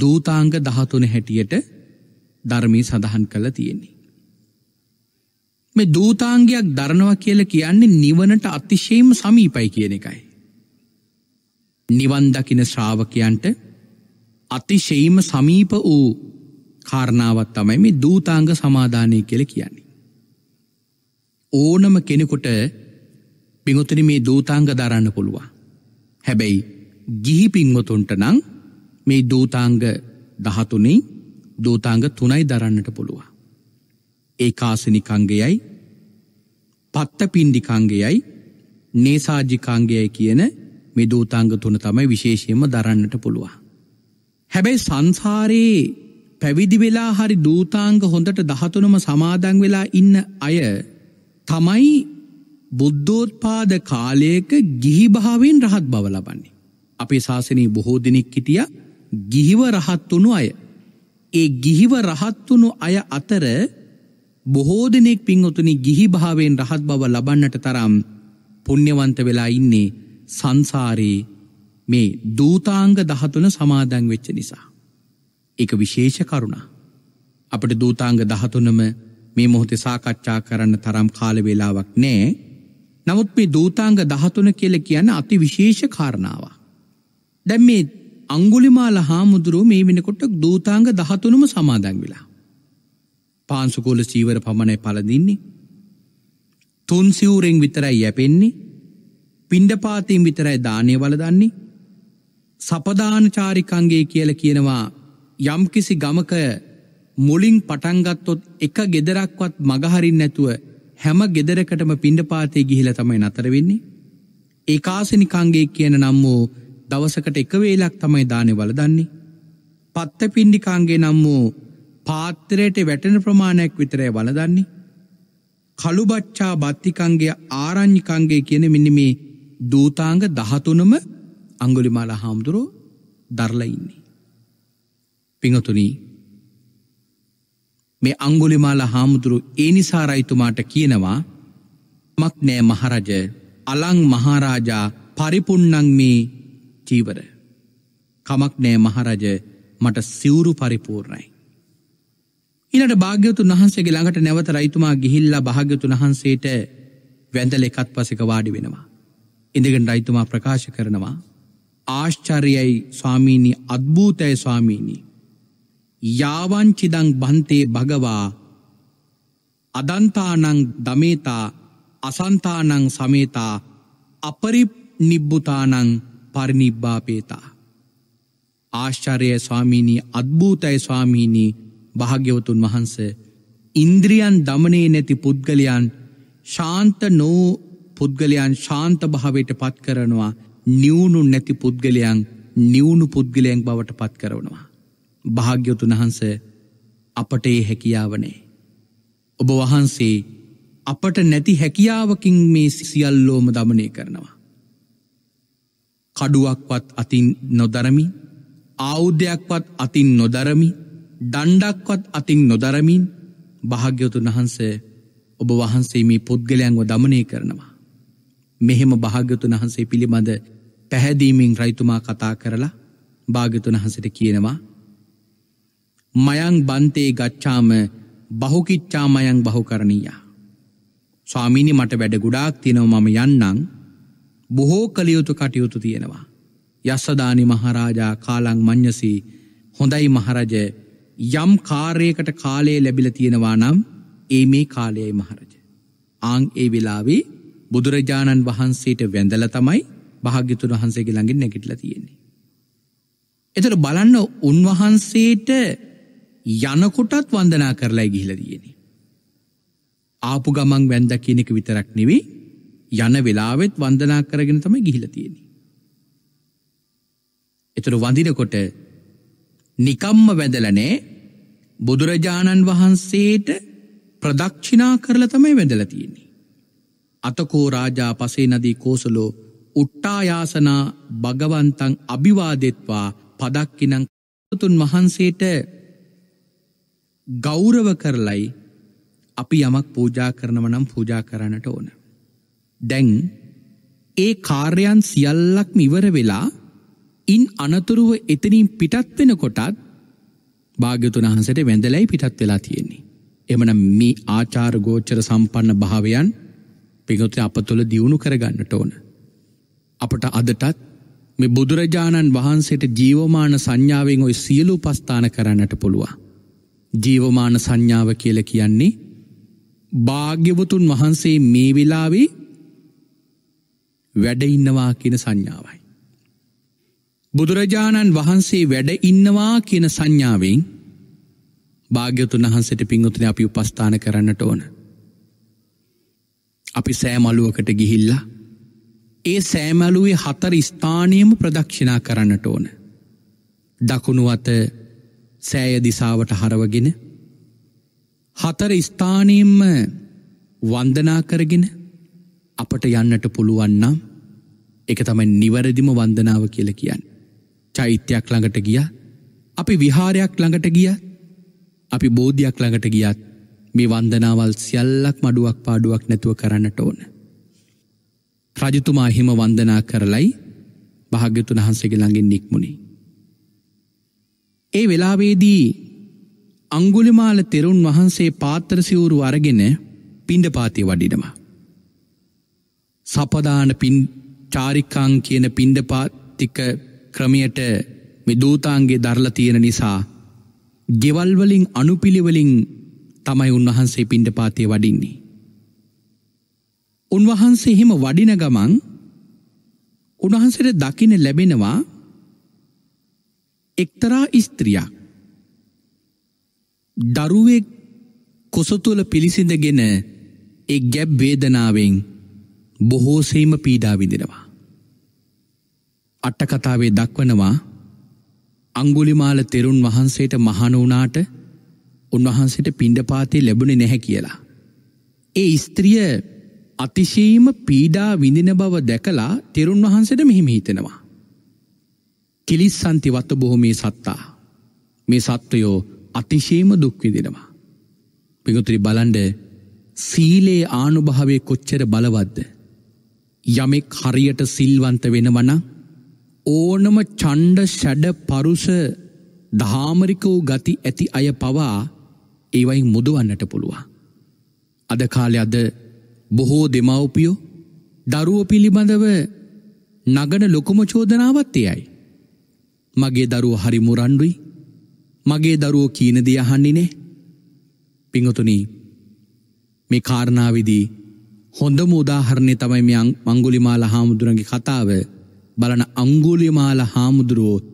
දූතාංග දහතුන හැටියට ධර්මී සඳහන් කළ තියෙන්නේ. මේ දූතාංගයක් දරනවා කියල කියන්නේ නිවනට අතිශයම සමීපයි කියන එකයි. නිවන්දකින ශ්‍රාවකයන්ට අතිශයම සමීප වූ කාරණාවත් තමයි මේ දූතාංග සමාධානය කියල කියන්නේ. ඕනම කෙනෙකුට පිංගොතන මේ දූතාංග දරන්න පුළුවන්. හැබැයි ගිහි පිංවතුන්ට නං මේ දූතාංග දහතුනේ දූතාංග තුනයි දරන්නට පුළුවන්. ඒකාසනිකංගයයි පත්ත පින්ඩිකංගයයි නේසාජිකංගයයි කියන මේ දූතංග තුන තමයි විශේෂයෙන්ම දරන්නට පුළුවන්. හැබැයි සංසාරයේ පැවිදි වෙලා හරි දූතාංග හොඳට දහතුනම සමාදන් වෙලා ඉන්න අය තමයි බුද්ධෝත්පාද කාලයක ගිහිභාවෙන් රහත් බව ලබන්නේ. අපේ ශාසනයේ බොහෝ දෙනෙක් හිටිය ගිහිව රහත් වුණු අය. ඒ ගිහිව රහත් වුණු අය අතර බොහෝ දෙනෙක් පින්වතුනි ගිහි භාවෙන් රහත් බව ලබන්නට තරම් පුුණ්්‍යවන්ත වෙලා ඉන්නේ සංසාරයේ මේ දූතාංග දහතුන සමාදං වෙච්ච නිසා. එක විශේෂ කරුණා. අපට දූතාංග දහතුනම මේ මොහොතේ සාකච්ඡා කරන්න තරම් කාල වෙලාවක් නෑ නමුත් මේ දූතාංග දහතුන කියල කියන්න අති විශේෂ කාරණාව. දැම් මේ අංගුලිමාල හාමුදුරුව මේ වෙනකොට දූතාංග දහතුනම සමාදන් වෙලා. පාන්සුකෝල සීවර පමණයි පලදින්නේ. තුන් සිවුරෙන් විතරයි යැපෙන්නේ පිණ්ඩපාතීම් විතරයි දානය වලදන්නේ සපදානචාරිකංගේ කියල කියනවා යම්කිසි ගමක මුලින් පටන්ගත්තොත් එක ගෙදරක්වත් මගහරින් නැතුව හැම ගෙදරකටම පිණ්ඩපාතය ගිහිල තමයි නතර වෙන්නේ. ඒකාසනිකංගේ කියන නම් වූ දවසකට එක වේලක් තමයි දානය වලදන්නේ. පත්ත පිණ්ඩිකාන්ගේ නම් වූ පාත්තරයට වැටෙන ප්‍රමාණයක් විතරය වලදන්නේ. කළුබච්චා බත්තිකංගේ ආරං්ඥිකංගේ කියන මෙනි මේ දූතාංග දහතුනම අංගුලිමාල හාමුදුරෝ දර්ලඉන්නේ. පිංහතුනී මේ අංගුලිමාල හාමුදුරු ඒ නිසා රයිතුමාට කියනවා මක් නෑ මහරජ අලං මහාරාජා පරිපුන්නං මේ චීවර කමක් නෑ මහරජ මට සිවුරු පරිපූර්ණයි. ඉලට භාග්‍යවතුන් වහන්සේගේ ළඟට නැවත රයිතුමා ගිහිල්ලා භාග්‍යතුන් වහන්සේට වැඳල එකත් පසක වාඩි වෙනවා. ඉඳගෙන් රයිතුමා ප්‍රකාශ කරනවා. ආශ්චර්යයි ස්වාමීණී අත්භූතය ස්වාමීණී. යාවංචිදං බන්තේ භගවා අදන්තානං දමේතා අසන්තානං සමේතා අපරිප නිබ්බුතානං පරිනිබ්බාපේතා. ආශ්චර්යය ස්වාමීණී අත්භූතයි ස්වාමීණී භාග්‍යවතුන් වහන්ස ඉන්ද්‍රියන් දමනේ නැති පුද්ගලයන් ශාන්ත නෝ පුද්ගලයන් ශාන්ත භාවයට පත් කරනවා නිවුණු නැති පුද්ගලයන් නිවුණු පුද්ගලයන් බවට පත් කරවනවා. භාග්‍යවතුන් වහන්ස අපට ඒ හැකියාවනේ. ඔබ වහන්සේ අපට නැති හැකියාවකින් මේ සියල්ලෝම දමනය කරනවා. කඩුවක්වත් අතින් නොදරමි ආෞද්‍යයක්වත් අතින් නොදරමි දණ්ඩක්වත් අතින් නොදරමින් භාග්‍යවතුන් වහන්ස ඔබ වහන්සේමී පුද්ගලයන්ව දමනය කරනවා. මෙහෙම භාග්‍යතුන් වහන්සේ පිළිබඳ පැහැදීමෙන් රයිතුමා කතා කරලා භාගතුන් වහසට කියනවා. මයං බන්තේ ගච්ඡාම බහුකිච්චාමයං බහු කරණීයා. ස්වාමීනි මට වැඩ ගුඩාක් තිනව මම යන්නං බොහෝ කළයුතු කටයුතු තියෙනවා. යස්සදානි මහරාජා කාලං මං්ඥසී හොඳයි මහරජය යම් කාර්යකට කාලය ලැබිල තියෙනවා නම් ඒ මේ කාලයයි මහරජ. ආං ඒ වෙලාවේ බුදුරජාණන් වහන්සේට වැඳල තමයි භාග්‍යතුන් වහන්සේගේ ළඟින් නැගිටල තියෙන්නේ. එතට බලන්න උන්වහන්සේට යනකොටත් වන්දනා කරලා ගිහිල තියෙනෙ. ආපු ගමන් වැන්ද කියනෙක විතරක් නෙවෙයි යන වෙලාවෙත් වන්දනා කරගෙන තම ගිහිල තියෙනෙ. එතුර වඳිනකොට නිකම්ම වැදලනේ බුදුරජාණන් වහන්සේට ප්‍රදක්ෂිනා කරල තමයි වැදලතියන්නේ. අතකෝ රාජා පසේ නදී කෝසලෝ උට්ටායාසනා භගවන්තං අභිවාදෙත්වා පදක්කිනං තුන් වහන්සේට ගෞරව කරලයි අපි යමක් පූජා කරනවනම් පූජා කරන්නට ඕන. දැන් ඒ කාර්යන් සියල්ලක් මිවර වෙලා ඉන් අනතුරුව එතනින් පිටත් වෙන කොටත් භාග්‍යතුන් වහන්සට වැඳලයි පිටත් වෙලා තියෙන්නේ. එමන මේ ආචාර ගෝච්චර සම්පන්න භාවයන් පිගොතය අප තුළ දියුණු කරගන්නට ඕන. අපට අදටත් මේ බුදුරජාණන් වහන්සේට ජීවමාන සංඥාවෙන් ඔය සියලු පස්ථාන කරන්නට පුළුවන්. ජීවමාන සංඥාව කියල කියන්නේ භාග්‍යවතුන් වහන්සේ මේ වෙලාවේ වැඩඉන්නවා කියන සංඥාවයි. බුදුරජාණන් වහන්සේ වැඩ ඉන්නවා කියන සංඥාවෙන් භාග්‍යතුන් වහන්සට පින්ගුතුන අපි උපස්ථාන කරන්නට ඕන. අපි සෑමලුවකට ගිහිල්ලා ඒ සෑමැලුවේ හතර ස්ථානයම ප්‍රදක්ෂිනා කරන්නට ඕන. දකුණු අත සෑය දිසාවට හරවගෙන හතර ස්ථානීම්ම වන්දනා කරගෙන අපට යන්නට පුළුවන්නම් එක තමයි නිවැරදිම වන්දනාව කියල කියන්න. චෛත්‍යයක් ළඟට ගිය අපි විහාරයක් ළඟට ගිය අපි බෝධයක් ළඟට ගියත් මේ වන්දනාවල් සියල්ලක් මඩුවක් පාඩුවක් නැතුව කරන්නට ඕන. රජතුමා හිම වන්දනා කරලයි භාග්‍යතුන් වහන්සේගේ ළඟින් නික්මුණි. ඒ වෙලාවේදී අංගුලිමාල තෙරුන් වහන්සේ පාත්තර සිවුරු අරගෙන පිණ්ඩ පාතිය වඩිනවා. සපදාන පින් චාරිකාං කියන පිණ්ඩපාතික ක්‍රමයට මේ දූතාන්ගේ දරලා තියෙන නිසා ගෙවල්වලින් අනුපිළිවෙලින් තමයි උන්වහන්සේ පිණ්ඩපාතය වඩින්නේ. උන්වහන්සේ එහෙම වඩින ගමන් උන්වහන්සේට දකින්න ලැබෙනවා එක්තරා ස්ත්‍රියක් දරුවෙක් කොසතුල පිළිසිඳගෙන ඒ ගැබ් වේදනාවෙන් බොහෝසෙයිම පීඩා විඳිනවා. අට්ටකතාවේ දක්වනවා අංගුලිමාල තෙරුන් වහන්සේට මහනුවනාට උන්වහන්සේට පිණ්ඩපාතේ ලැබුණේ නැහැ කියලා. ඒ ස්ත්‍රිය අතිශීම පීඩා විඳින බව දැකලා තෙරුන් වහන්සේට මෙහිම හිතෙනවා. කිලිස් සන්ති වත්ත බොහොමේ සත්තා. මේ සත්වයෝ අතිශීම දුක්විදිනවා. පිගුතුරි බලන්ඩ සීලේ ආනුභාවේ කොච්චර බලවද්ද. යමෙක් හරියට සිල්වන්ත වෙනවනං ඕනම චණ්ඩ ෂඩ පරුෂ ධාමරික වූ ගති ඇති අය පවා ඒවයින් මුදුවන්නට පුළුවන්. අද කාලෙ අද බොහෝ දෙමව්පියෝ දරුව පිළිබඳව නගන ලොකුම චෝදනාවත්තයයි. මගේ දරුව හරි මුරණ්ඩුයි මගේ දරුවෝ කීනදී අහන්නිනේ පිංහතුනී මේ කාරණාවිදී හොඳ මූදාහරණය තමයි මංගුලිමාල හාමුදුරගේ කතාව බලන අංගුලිමාල හාමුදුරුවෝ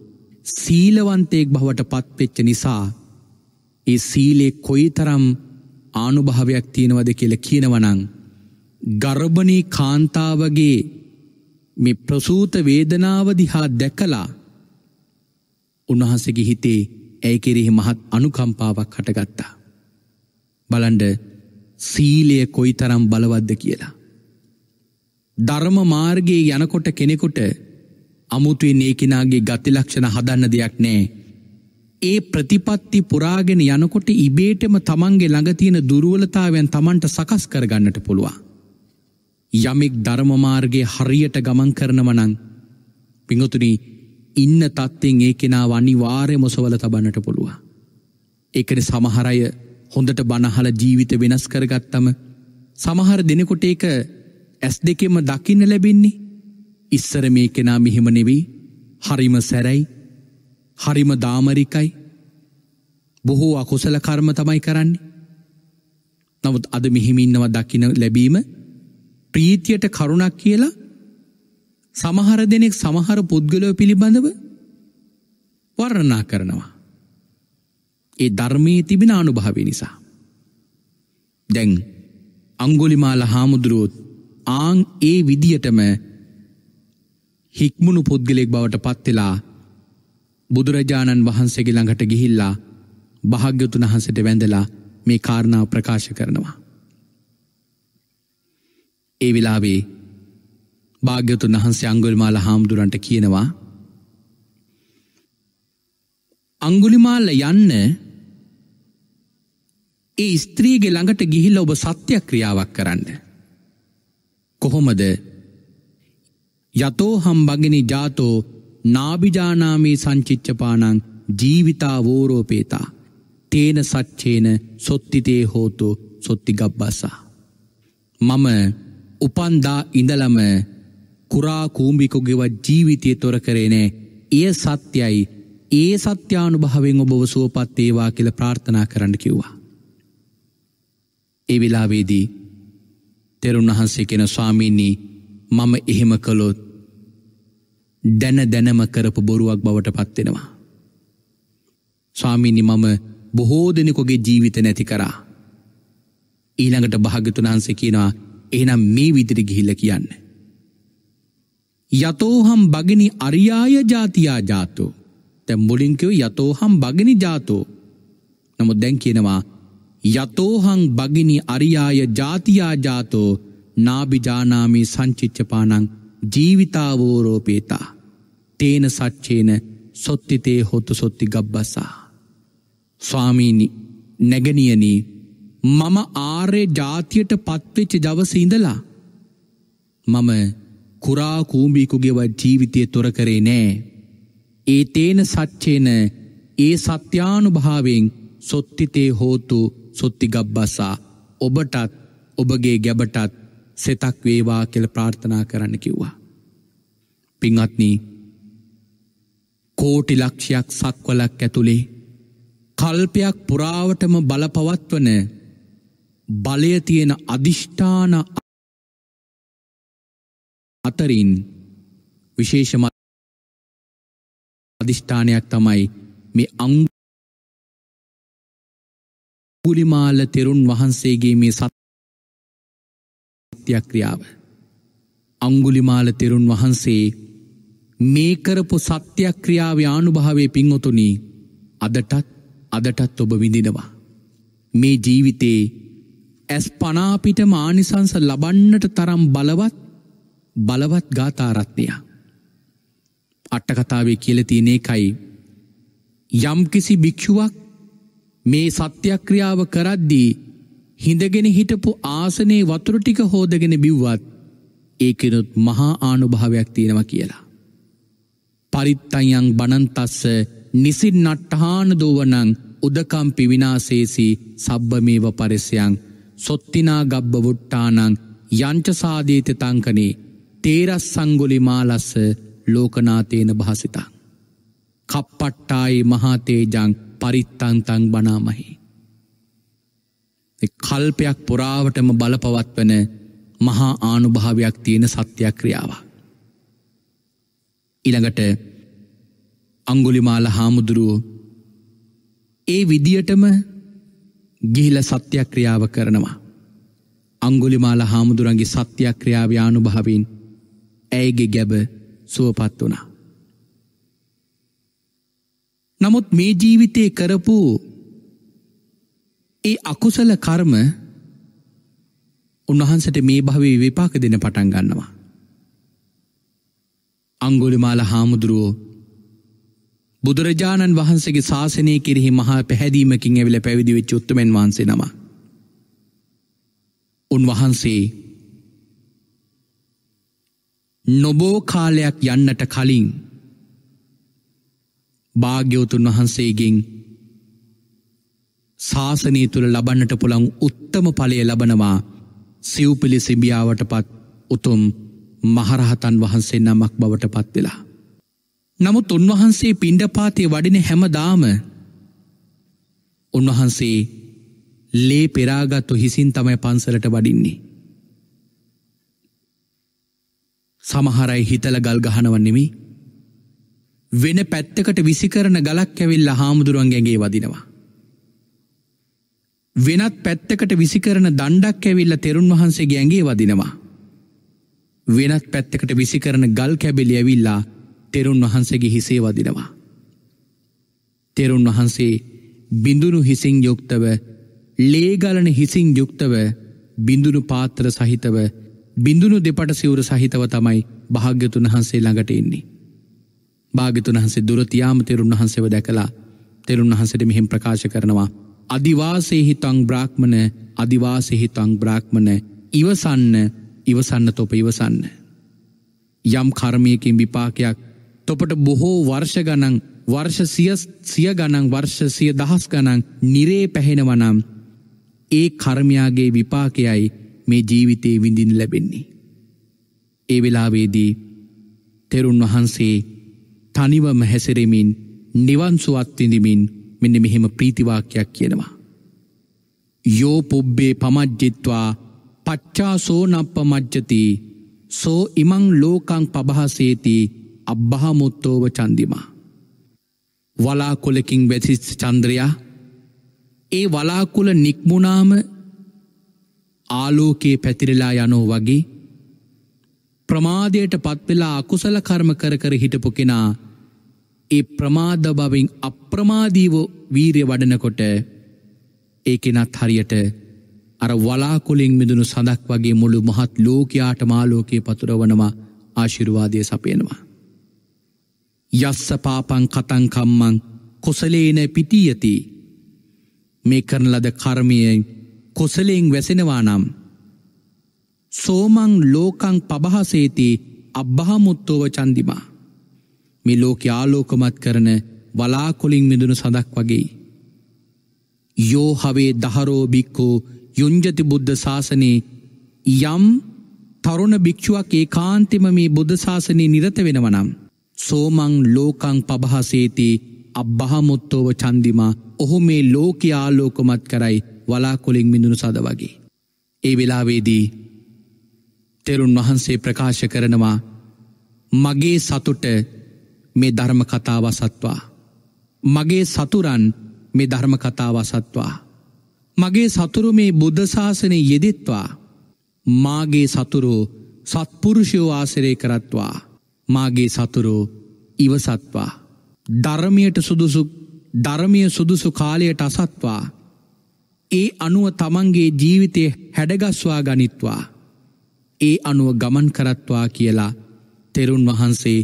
සීලවන්තයෙක් බවට පත්වෙච්ච නිසා ඒ සීලේ කොයි තරම් ආනුභාවයක් තියෙනවද කියල කියනවනං. ගර්භණී කාන්තාවගේ මේ ප්‍රසූත වේදනාවදිහා දැකලා උන්වහසගේ හිතේ ඇය කෙරෙහි මහත් අනුකම්පාවක් හටගත්තා. බලන්ඩ සීලය කොයි තරම් බලවද්ද කියලා. ධර්ම මාර්ගයේ යනකොට කෙනෙකුට අමුතුවෙන් ඒ කෙනාගේ ගති ලක්ෂණ හදන්න දෙයක් නෑ. ඒ ප්‍රතිපත්ති පුරාගෙන යනකොට ඉබේටම තමන්ගේ ළඟතියෙන දුරුවලතාවයන් තමන්ට සකස් කරගන්නට පුළුවන්. යමෙක් ධර්මමාර්ගේ හරියට ගමන් කරනවනං පිංහතුනී ඉන්න තත්ත්යෙන් ඒ කෙනා වනිවාරය මොසවල තබන්නට පුළුව. ඒකන සමහරය හොඳට බනහල ජීවිත වෙනස් කරගත්තම සමහර දෙනකොට ඒක ඇස් දෙකෙම දකින්න ලැබෙන්නේ ඉස්සර මේ කෙනා මෙහෙම නෙවෙයි හරිම සැරැයි හරිම දාමරිකයි බොහෝ අකුසල කර්ම තමයි කරන්නේ. නමුත් අද මෙහිමින්නව දකින ලැබීම ප්‍රීතියට කරුණක් කියලා සමහර දෙනෙක් සමහර පුද්ගලය පිළිබඳව වර්ණනා කරනවා. ඒ ධර්මයේ තිබෙන අනුභාවය නිසා. දැන් අංගුලිමාල හාමුදුරුවොත් ආං ඒ විදියටම හික්මුණු පුද්ගලෙක් බවට පත්වෙලා බුදුරජාණන් වහන්සේගේ ළඟට ගිහිල්ලා භාග්‍යතුන් වහන්සට වැඳලා මේ කාරණාව ප්‍රකාශ කරනවා. ඒ වෙලාවේ භාග්‍යතුන් වහන්සේ අංගුල්මාල හාමුදුරන්ට කියනවා අංගුලිමාල්ල යන්න ඒ ස්ත්‍රීගේ ළඟට ගිහිල්ල ඔබ සත්‍යක්‍රියාවක් කරන්න. කොහොමද යතෝ හම්බගෙන ජාතෝ නාබිජානාමේ සංචිච්චපානං ජීවිතා වෝරෝපේතා. තේන සච්චේන සොත්තිතේ හෝතු සොත්ති ගබ්බසා. මම උපන්දා ඉඳලම කුරා කූම්බිකුගෙවත් ජීවිතය තොර කරේනෑ එය සත්‍යයි ඒ සත්‍යානු භාවෙන් ඔබව සුවපත්තේවා කියල ප්‍රාර්ථනා කරන්න කිව්වා. ඒ වෙලාවේදී තෙරුන් වහන්සේ කෙන ස්වාමීන්නේ මම එහෙම කළොත් දැන දැනම කරපු බොරුවක් බවට පත්වෙනවා. ස්වාමීනි මම බොහෝ දෙනෙකොගේ ජීවිත නැති කරා. ඊළඟට භාගතුන් වහන්සේ කියනවා එහනම් මේ විදිරි ගිහිල්ල කියන්න. යතෝහම් බගනි අරියාය ජාතියා ජාතෝ තැම් මුලින්කව යතෝහම් බගනි ජාතෝ නමුත් දැන් කියනවා යතෝහං බගිනි අරියාය ජාතියා ජාතෝ නාබිජානාමී සංචිච්චපානං ජීවිතාවෝරෝපේතා. තේන සච්චේන සොත්තිතේ හොත්තු සොත්ති ගබ්බසා. ස්වාමීණි නැගනියනී මම ආර්ය ජාතියට පත්වෙච්ච දවසඉඳලා. මම කුරා කූම්බිකුගේව ජීවිතය තොර කරේ නෑ. ඒ තේන සච්චේන ඒ සත්‍යානු භාවෙන් සොත්තිතේ හෝතු සොත්තිගබ්බසා ඔබටත් ඔබගේ ගැබටත් සෙතක් වේවා කියල ප්‍රාර්ථනා කරන්න කිව්වා. පිංහත්නී කෝටි ලක්ෂයක් සක්වලක් ඇතුළේ කල්පයක් පුරාවටම බලපවත්වන බලය තියෙන අධිෂ්ඨාන අතරින් විශේෂම අධිෂ්ඨානයක් තමයි මේ අංගුලිමාල තෙරුන් වහන්සේගේ මේ සත් සත්‍යක්‍රියාව. අංගුලිමාල තෙරුන් වහන්සේ මේ කරපු සත්‍යක්‍රියාවේ ආනුභාවේ පින්වතුනි අදටත් අදටත් ඔබ විඳිනවා. මේ ජීවිතේ ඇස් පනාපිට මානිසංස ලබන්නට තරම් බලවත් බලවත් ගාථාරත්නයා. අට්ටකතාවේ කියලතිනේ කයි. යම්කිසි භික්‍ෂුවක් මේ සත්‍යක්‍රියාව කරද්දී හිඳගෙන හිටපු ආසනයේ වතුර ටික හෝදගෙන බිව්වත් ඒකෙනුත් මහා ආනුභාවයක් තියෙනවා කියලා. පරිත්තයන් බනන්තස්ස නිසින් නට්ටහාන දෝවනං උදකම්පි විනාසේසී සබ්බමේව පරිසයන් සොත්තිනා ගබ්බ වුට්ටානං යංචසාදීත තංකනේ තේරස් සංගොලි මාලස්ස ලෝකනාතේන භාසිතං. කප්පට්ටායි මහාතේජං පරිත්තන්තං බනාමහි. කල්පයක් පුරාවටම බලපවත්වන මහා ආනුභාවයක් තියෙන සත්‍යක්‍රියාව. ඉළඟට අංගුලිමාල හාමුදුරුවෝ ඒ විදියටම ගිහිල සත්‍යක්‍රියාව කරනවා. අංගුලිමාල හාමුදුරන්ගේ සත්‍යක්‍රියාව යානුභාවින් ඇයගේ ගැබ සුවපත් වුණා. නමුත් මේ ජීවිතය කරපු ඒ අකුසල කර්ම උන්වහන්සට මේ භවේ විපාක දෙන පටන් ගන්නවා. අංගුලිමාල හාමුදුරුවෝ බුදුරජාණන් වහන්සගේ ශාසනය කෙරෙහි මහා පැහැදීමකින් ඇවිල පැවිදි වෙච්ච උත්තමෙන් වහන්සේ නම. උන්වහන්සේ නොබෝ කාලයක් යන්නට කලින් භාග්‍යවතුන් වහන්සේගෙන් ශාසනී තුළ ලබන්නට පුළන් උත්තම පලය ලබනවා සිව්පිලි සිබියාවට පත් උතුම් මහරහතන් වහන්සේ නමක් බවට පත්වෙලා. නමුත් උන්වහන්සේ පිණ්ඩපාතය වඩින හැමදාම උන්වහන්සේ ලේ පෙරාගත්තු හිසින් තමයි පන්සලට වඩින්නේ. සමහරයි හිතල ගල් ගහනවන්නෙමි වෙන පැත්තකට විසිකරන ගලක් ඇවිල්ල හාමුදුරුවන්ගැගේ වදිනවා. වෙනත් පැත්තකට විසිකරන දණ්ඩක් ඇවිල්ල තෙරුන් වහන්සේගේ ඇගේ වදිනවා. වෙනත් පැත්තකට විසිකරන ගල් කැබෙලි ඇවිල්ලා තෙරුන් වහන්සේගේ හිසේ වදිනවා. තෙරුන් වහන්සේ බිඳුණු හිසින් යුක්තව ලේගලන හිසින් යුක්තව බිඳුණු පාත්‍ර සහිතව බිඳුණු දෙපට සිවුර සහිතව තමයි භාග්‍යතුන් වහන්සේ ළඟට එන්නේ. භාගතුන් වහන්සේ දුරතියාම තෙරුන් වහන්සේව දැකලා තෙරුන් වහන්සට මෙහෙම ප්‍රකාශ කරනවා අදිවාසේහිතං බ්‍රාහ්මණ අදිවාසෙහිතං බ්‍රාහ්මණ ඉවසන්න ඉවසන්න තොප ඉවසන්න. යම් කර්මයකින් විපාකයක් තොපට බොහෝ වර්ෂ ගනන් වර්ෂ සිය ගනන් වර්ෂ සිය දහස් ගනන් නිරේ පැහෙනවනම් ඒ කර්මයාගේ විපාකයයි මේ ජීවිතයේ විඳින් ලැබෙන්නේ. ඒ වෙලාවේදී තෙරුන් වහන්සේ තනිවම හැසිරෙමින් නිවන්සුවත්තිඳමින් මෙන්න මෙහෙම ප්‍රීතිවාක්‍යයක් කියනවා. යෝ පුබ්බේ පමජ්ජිත්වා පච්චා සෝ නප්ප මජ්ජති සෝ ඉමං ලෝකං පබහසේති අබ්බහමුත්තෝව චන්දිමා. වලාකොලකින් වැසිස් චන්ද්‍රයා ඒ වලාකුල නික්මුණාම ආලෝකයේ පැතිරලා යනෝ වගේ ප්‍රමාදයට පත්වෙලා අකුසල කර්ම කර කර හිටපු කෙනා ඒ ප්‍රමාධ බවින් අප්‍රමාදීව වීරය වඩනකොට ඒකෙනත් හරියට අර වලාකොලින් මිදුණු සඳක් වගේ මුළු මහත් ලෝකයාට මාලෝකයේ පතුරවනවා ආශිරුවාදය සපයනවා. යස්ස පාපං කතංකම්මං කොසලේන පිටීයති මේ කරන ලද කර්මියෙන් කොසලෙෙන් වැසෙනවා නම් සෝමං ලෝකං පබහසේති අබ්බහමුත්තෝව චන්දිමා මේ ලෝක යාලෝකමත් කරන වලාකොලින් මිදුණු සඳක් වගේ. යෝ හවේ දහරෝ භික්කෝ යුංජති බුද්ධ ශාසනයේ යම් තරුණ භික්‍ෂුවක් ඒ කාන්තිම මේ බුද්ධශාසනය නිරත වෙනවනම්. සෝමං ලෝකං පබහසේති අබ්බහමුත්තෝව චන්දිමා ඔහු මේ ලෝකයාලෝකොමත් කරයි වලාකොලින් මිඳුණු සද වගේ. ඒ වෙලාවේදී තෙරුන් වහන්සේ ප්‍රකාශ කරනවා මගේ සතුට මේ ධර්ම කතාව සත්වා. මගේ සතුරන් මේ ධර්ම කතාව සත්වා. මගේ සතුරු මේ බුද්ධශාසනය යෙදෙත්වා. මාගේ සතුරු සත්පුරුෂයෝ ආසරය කරත්වා. මාගේ සතුරු ඉවසත්වා. ධර්මයට සුදුසු ධර්මය සුදුසු කාලයට අසත්වා. ඒ අනුව තමන්ගේ ජීවිතය හැඩගස්වා ගනිත්වා. ඒ අනුව ගමන් කරත්වා කියලා තෙරුන් වහන්සේ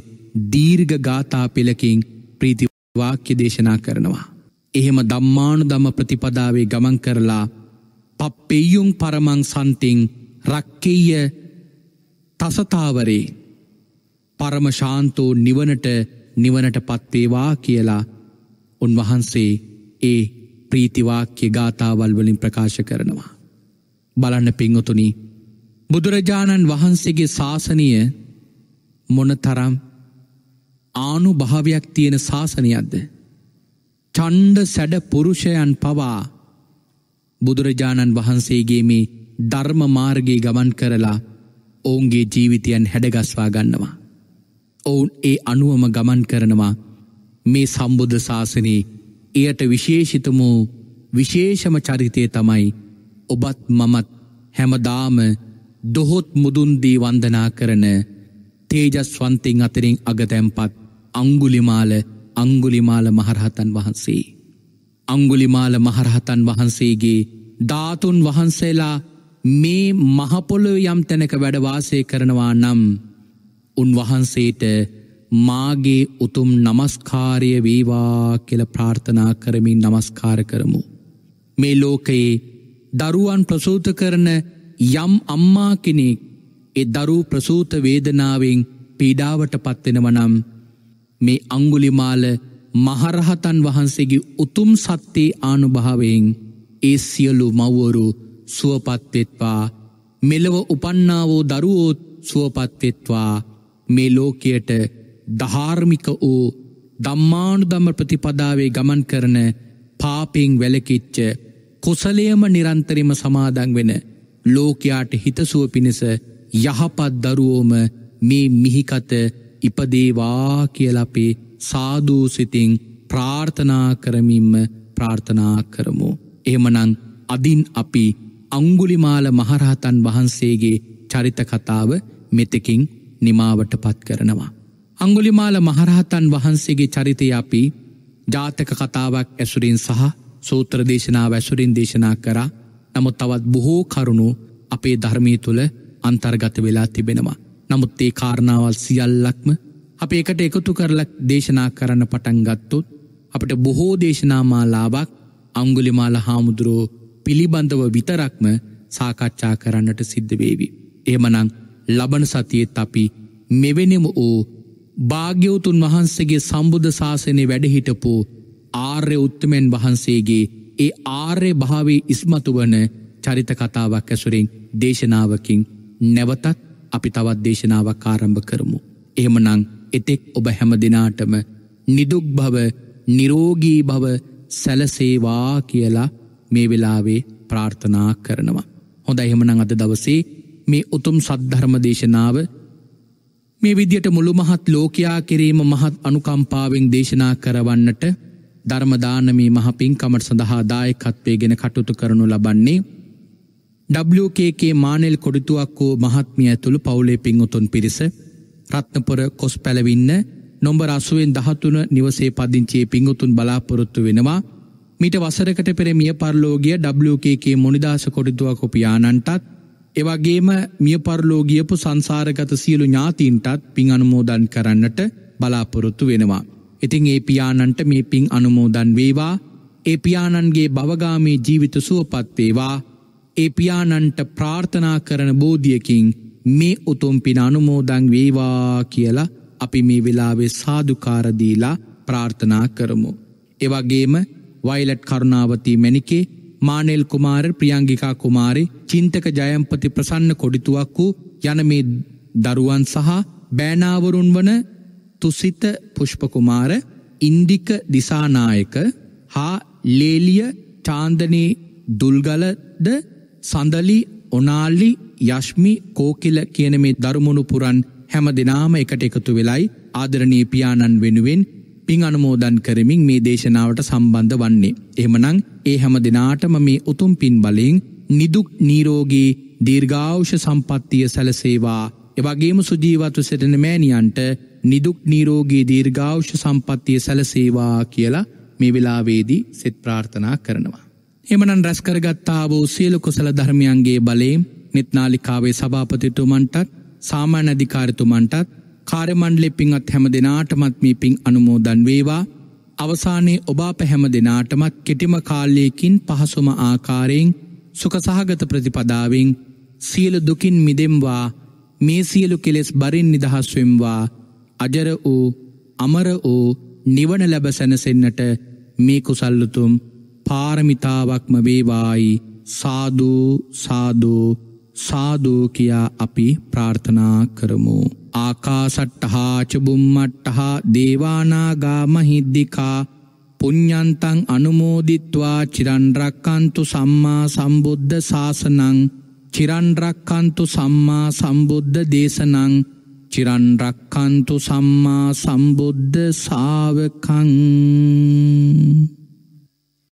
දීර්ඝ ගාථා පෙළකින් ප්‍රීතිවාක්‍ය දේශනා කරනවා. එහෙම දම්මානු දම ප්‍රතිපදාවේ ගමන් කරලා පප්පෙයුම් පරමං සන්තිං රක්කෙය තසතාවරේ පරමශාන්තෝ නිවනට නිවනට පත්වේවා කියලා උන්වහන්සේ ඒ ප්‍රීතිවාක්‍ය ගාථාවල් වලින් ප්‍රකාශ කරනවා. බලන්න පිංගොතුනි බුදුරජාණන් වහන්සේගේ ශාසනය මොන තරම් ආනු භාවයක් තියෙන ශාසනයක්ද. චණ්ඩ සැඩ පුරුෂයන් පවා බුදුරජාණන් වහන්සේගේ මේ ධර්ම මාර්ගයේ ගමන් කරලා ඔවුන්ගේ ජීවිතයන් හැඩගස්වා ගන්නවා. ඔවුන් ඒ අනුවම ගමන් කරනවා මේ සම්බුද්ධ ශාසනයේ එයට විශේෂිතමූ විශේෂම චරිතය තමයි ඔබත් මමත් හැමදාම දොහොත් මුදුන්දී වන්දනා කරන තේජස්වන්තයෙන් අතරින් අගතැම්පත් අංගුලිමාල අංගුලිමාල මහරහතන් වහන්සේ. අංගුලිමාල මහරහතන් වහන්සේගේ ධාතුන් වහන්සේලා මේ මහපොළො යම් තැනක වැඩවාසය කරනවා නම් උන්වහන්සේට මාගේ උතුම් නමස්කාරය වේවා කෙල ප්‍රාර්ථනා කරමින් නමස්කාර කරමු. මේ ලෝකයේ දරුවන් ප්‍රසූත කරන යම් අම්මා කෙනෙක් ඒ දරු ප්‍රසූත වේදනාවෙන් පීඩාවට පත්වෙනවනම් මේ අංගුලිමාල මහරහතන් වහන්සේගේ උතුම් සත්‍යයේ ආනුභාවයෙන් ඒ සියලු මව්වරු සුවපත්වෙත්වා මෙලව උපන්නාවෝ දරුවෝත් සුවපත්වෙත්වා මේ ලෝකයට ධාර්මික වූ දම්මානුදම ප්‍රතිපදාවේ ගමන් කරන පාපිං වැලකිච්ච කොසලයම නිරන්තරම සමාදං වෙන ලෝකයාට හිතසුව පිණිස යහපත් දරුවෝම මේ මිහිකත ඉපදේවා කියලපේ සාධූසිතින් ප්‍රාර්ථනා කරමින්ම ප්‍රාර්ථනා කරමු. එහමනං අදින් අපි අංගුලිමාල මහරහතන් වහන්සේගේ චරිතකතාව මෙතකින් නිමාවට පත් කරනවා. අංගුලිමාල මහරහතන් වහන්සේගේ චරිතය අපි ජාතක කතාවක් ඇසුරින් සහ සූත්‍රදේශනා වැසුරින් දේශනා කරා නමුත් තවත් බොහෝ කරුණු අපේ ධර්මී තුළ අන්තර්ගත වෙලා තිබෙනවා. නමුත් ඒ කාරණාවල් සියල්ලක්ම අප එකට එකතු කරලක් දේශනා කරන්න පටන්ගත්තොත් අපට බොහෝ දේශනාමාලාවක් අංගුලිමාල හාමුදුරෝ පිළිබඳව විතරක්ම සාකච්ඡා කරන්නට සිද්ධවේවි. එමනං ලබන සතියත් අපි මෙවෙනෙම ඕ භාග්‍යවතුන් වහන්සේගේ සම්බුධ ශාසනය වැඩහිටපු ආර්ය උත්තමෙන් වහන්සේගේ ඒ ආර්ය භාවේ ඉස්මතු වන චරිත කතාවක් ඇසුරෙන් දේශනාවකින් නැවතත් අපි තවත් දේශනාවක් ආරම්භ කරමු. එහෙමනං එතෙක් ඔබ හැම දෙනාටම නිදුක් භව නිරෝගී භව සැලසේවා කියලා මේ වෙලාවේ ප්‍රාර්ථනා කරනවා. හොඳ එහෙමනං අද දවසේ මේ උතුම් සද්ධර්ම දේශනාව මේ විදියට මුළු මහත් ලෝකයා කිරීම මහත් අනුකම්පාවෙන් දේශනා කරවන්නට ධර්මදානමී මහපින්කමට සඳහා දායකත්වය ගෙන කටුතු කරනු ලබන්නේ WKගේ මානෙල් කොඩිතුවක්කෝ මහත්මිය ඇතුළු පවුලේ පින්වතුන් පිරිස රත්නපොර කොස් පැලවින්න නොම්බර අසුවෙන් දහතුන නිවසේ පදිංචේ පිංගුතුන් බලාපොරොත්තු වෙනවා මිට වසරකට පෙර මිය පරලෝගිය WKගේ මොනිදාස කොඩිදුවක් කොපියානන්ටත් එවගේම මිය පරලෝගියපු සංසාරගත සියලු ඥාතීන්ටත් පින් අනුමෝදන් කරන්නට බලාපොරොත්තු වෙනවා. ඉතිං ඒ පියානන්ට මේ පින් අනුමෝදන් වේවා ඒ පියාණන්ගේ බවගාමේ ජීවිත සුවපත්වේවා ඒ පියාණන්ට ප්‍රාර්ථනා කරන බෝධියකින් මේ උතුම් පින අනුමෝදන් වේවා කියලා අපි මේ වෙලාවේ සාදුකාරදීලා ප්‍රාර්ථනා කරමු. එවගේම වයිලට් කරුණාවතී මැනිකේ මානෙල් කුමාර ප්‍රියංගිකා කුමාරි චින්තක ජයම්පති ප්‍රසන්න කොඩිතුවක් වූ යන මේ දරුවන් සහ බෑනාවරුන් වන තුසිත පුෂ්පකුමාර ඉන්දික දිසානායක හා ලේලිය චාන්දනී දුල්ගලද සඳලි ඔනාල්ලි යශ්මි කෝකිල කියන මේ දරුමුණු පුරන් හැම දෙනාම එකට එකතු වෙලයි ආදරණී පියාණන් වෙනුවෙන් පින් අනුමෝදන් කරමින් මේ දේශනාවට සම්බන්ධ වන්නේ. එහෙමනං ඒ හැම දෙනාටම මේ උතුම් පින් බලෙන් නිදුක් නීරෝගී දීර්ඝාවෂ සම්පත්තිය සැලසේවා. එවගේම සුජීවත්ව සිටින මෑණියන්ට නිදුක් නීරෝගී දීර්ඝාවෂ සම්පත්තිය සැලසේවා කියලා මේ වෙලාවේදී සෙත් ප්‍රාර්ථනා කරනවා. එමනන් රැස්කරගත්තා වූ සියලු කුසල ධර්මියන්ගේ බලේ නිත්නාලිකාවේ සභාපතිතුමන්ටත් සාමාන අධිකාරතුමන්ටත් කාරමණ්ඩලෙ පින්වත් හැම දෙනාටමත් මේ පින් අනුමෝදන් වේවා අවසානයේ ඔබාප හැම දෙනාටමත් කෙටිම කාල්ලයකින් පහසුම ආකාරයෙන් සුක සහගත ප්‍රතිපදාවෙන් සියලු දුකින් මිදෙම්වා මේ සියලු කෙලෙස් බරින් නිදහස්වෙම්වා අජර වූ අමර වූ නිවන ලැබ සැනසෙන්න්නට මේ කුසල්ලුතුම් පාරමිතාවක්ම වේවායි සාධූ සාධූ සාධූ කියා අපි ප්‍රාර්ථනා කරමු. ආකාසට්ටහා චබුම්මට්ටහා දේවානාගා මහිද්දිකා පුඤ්ඥන්තං අනුමෝදිත්වා චිරන්රක්කන්තු සම්මා සම්බුද්ධ සාසනං චිරන්රක්කන්තු සම්මා සම්බුද්ධ දේශනං චිරන්රක්කන්තු සම්මා සම්බුද්ධ සාවකං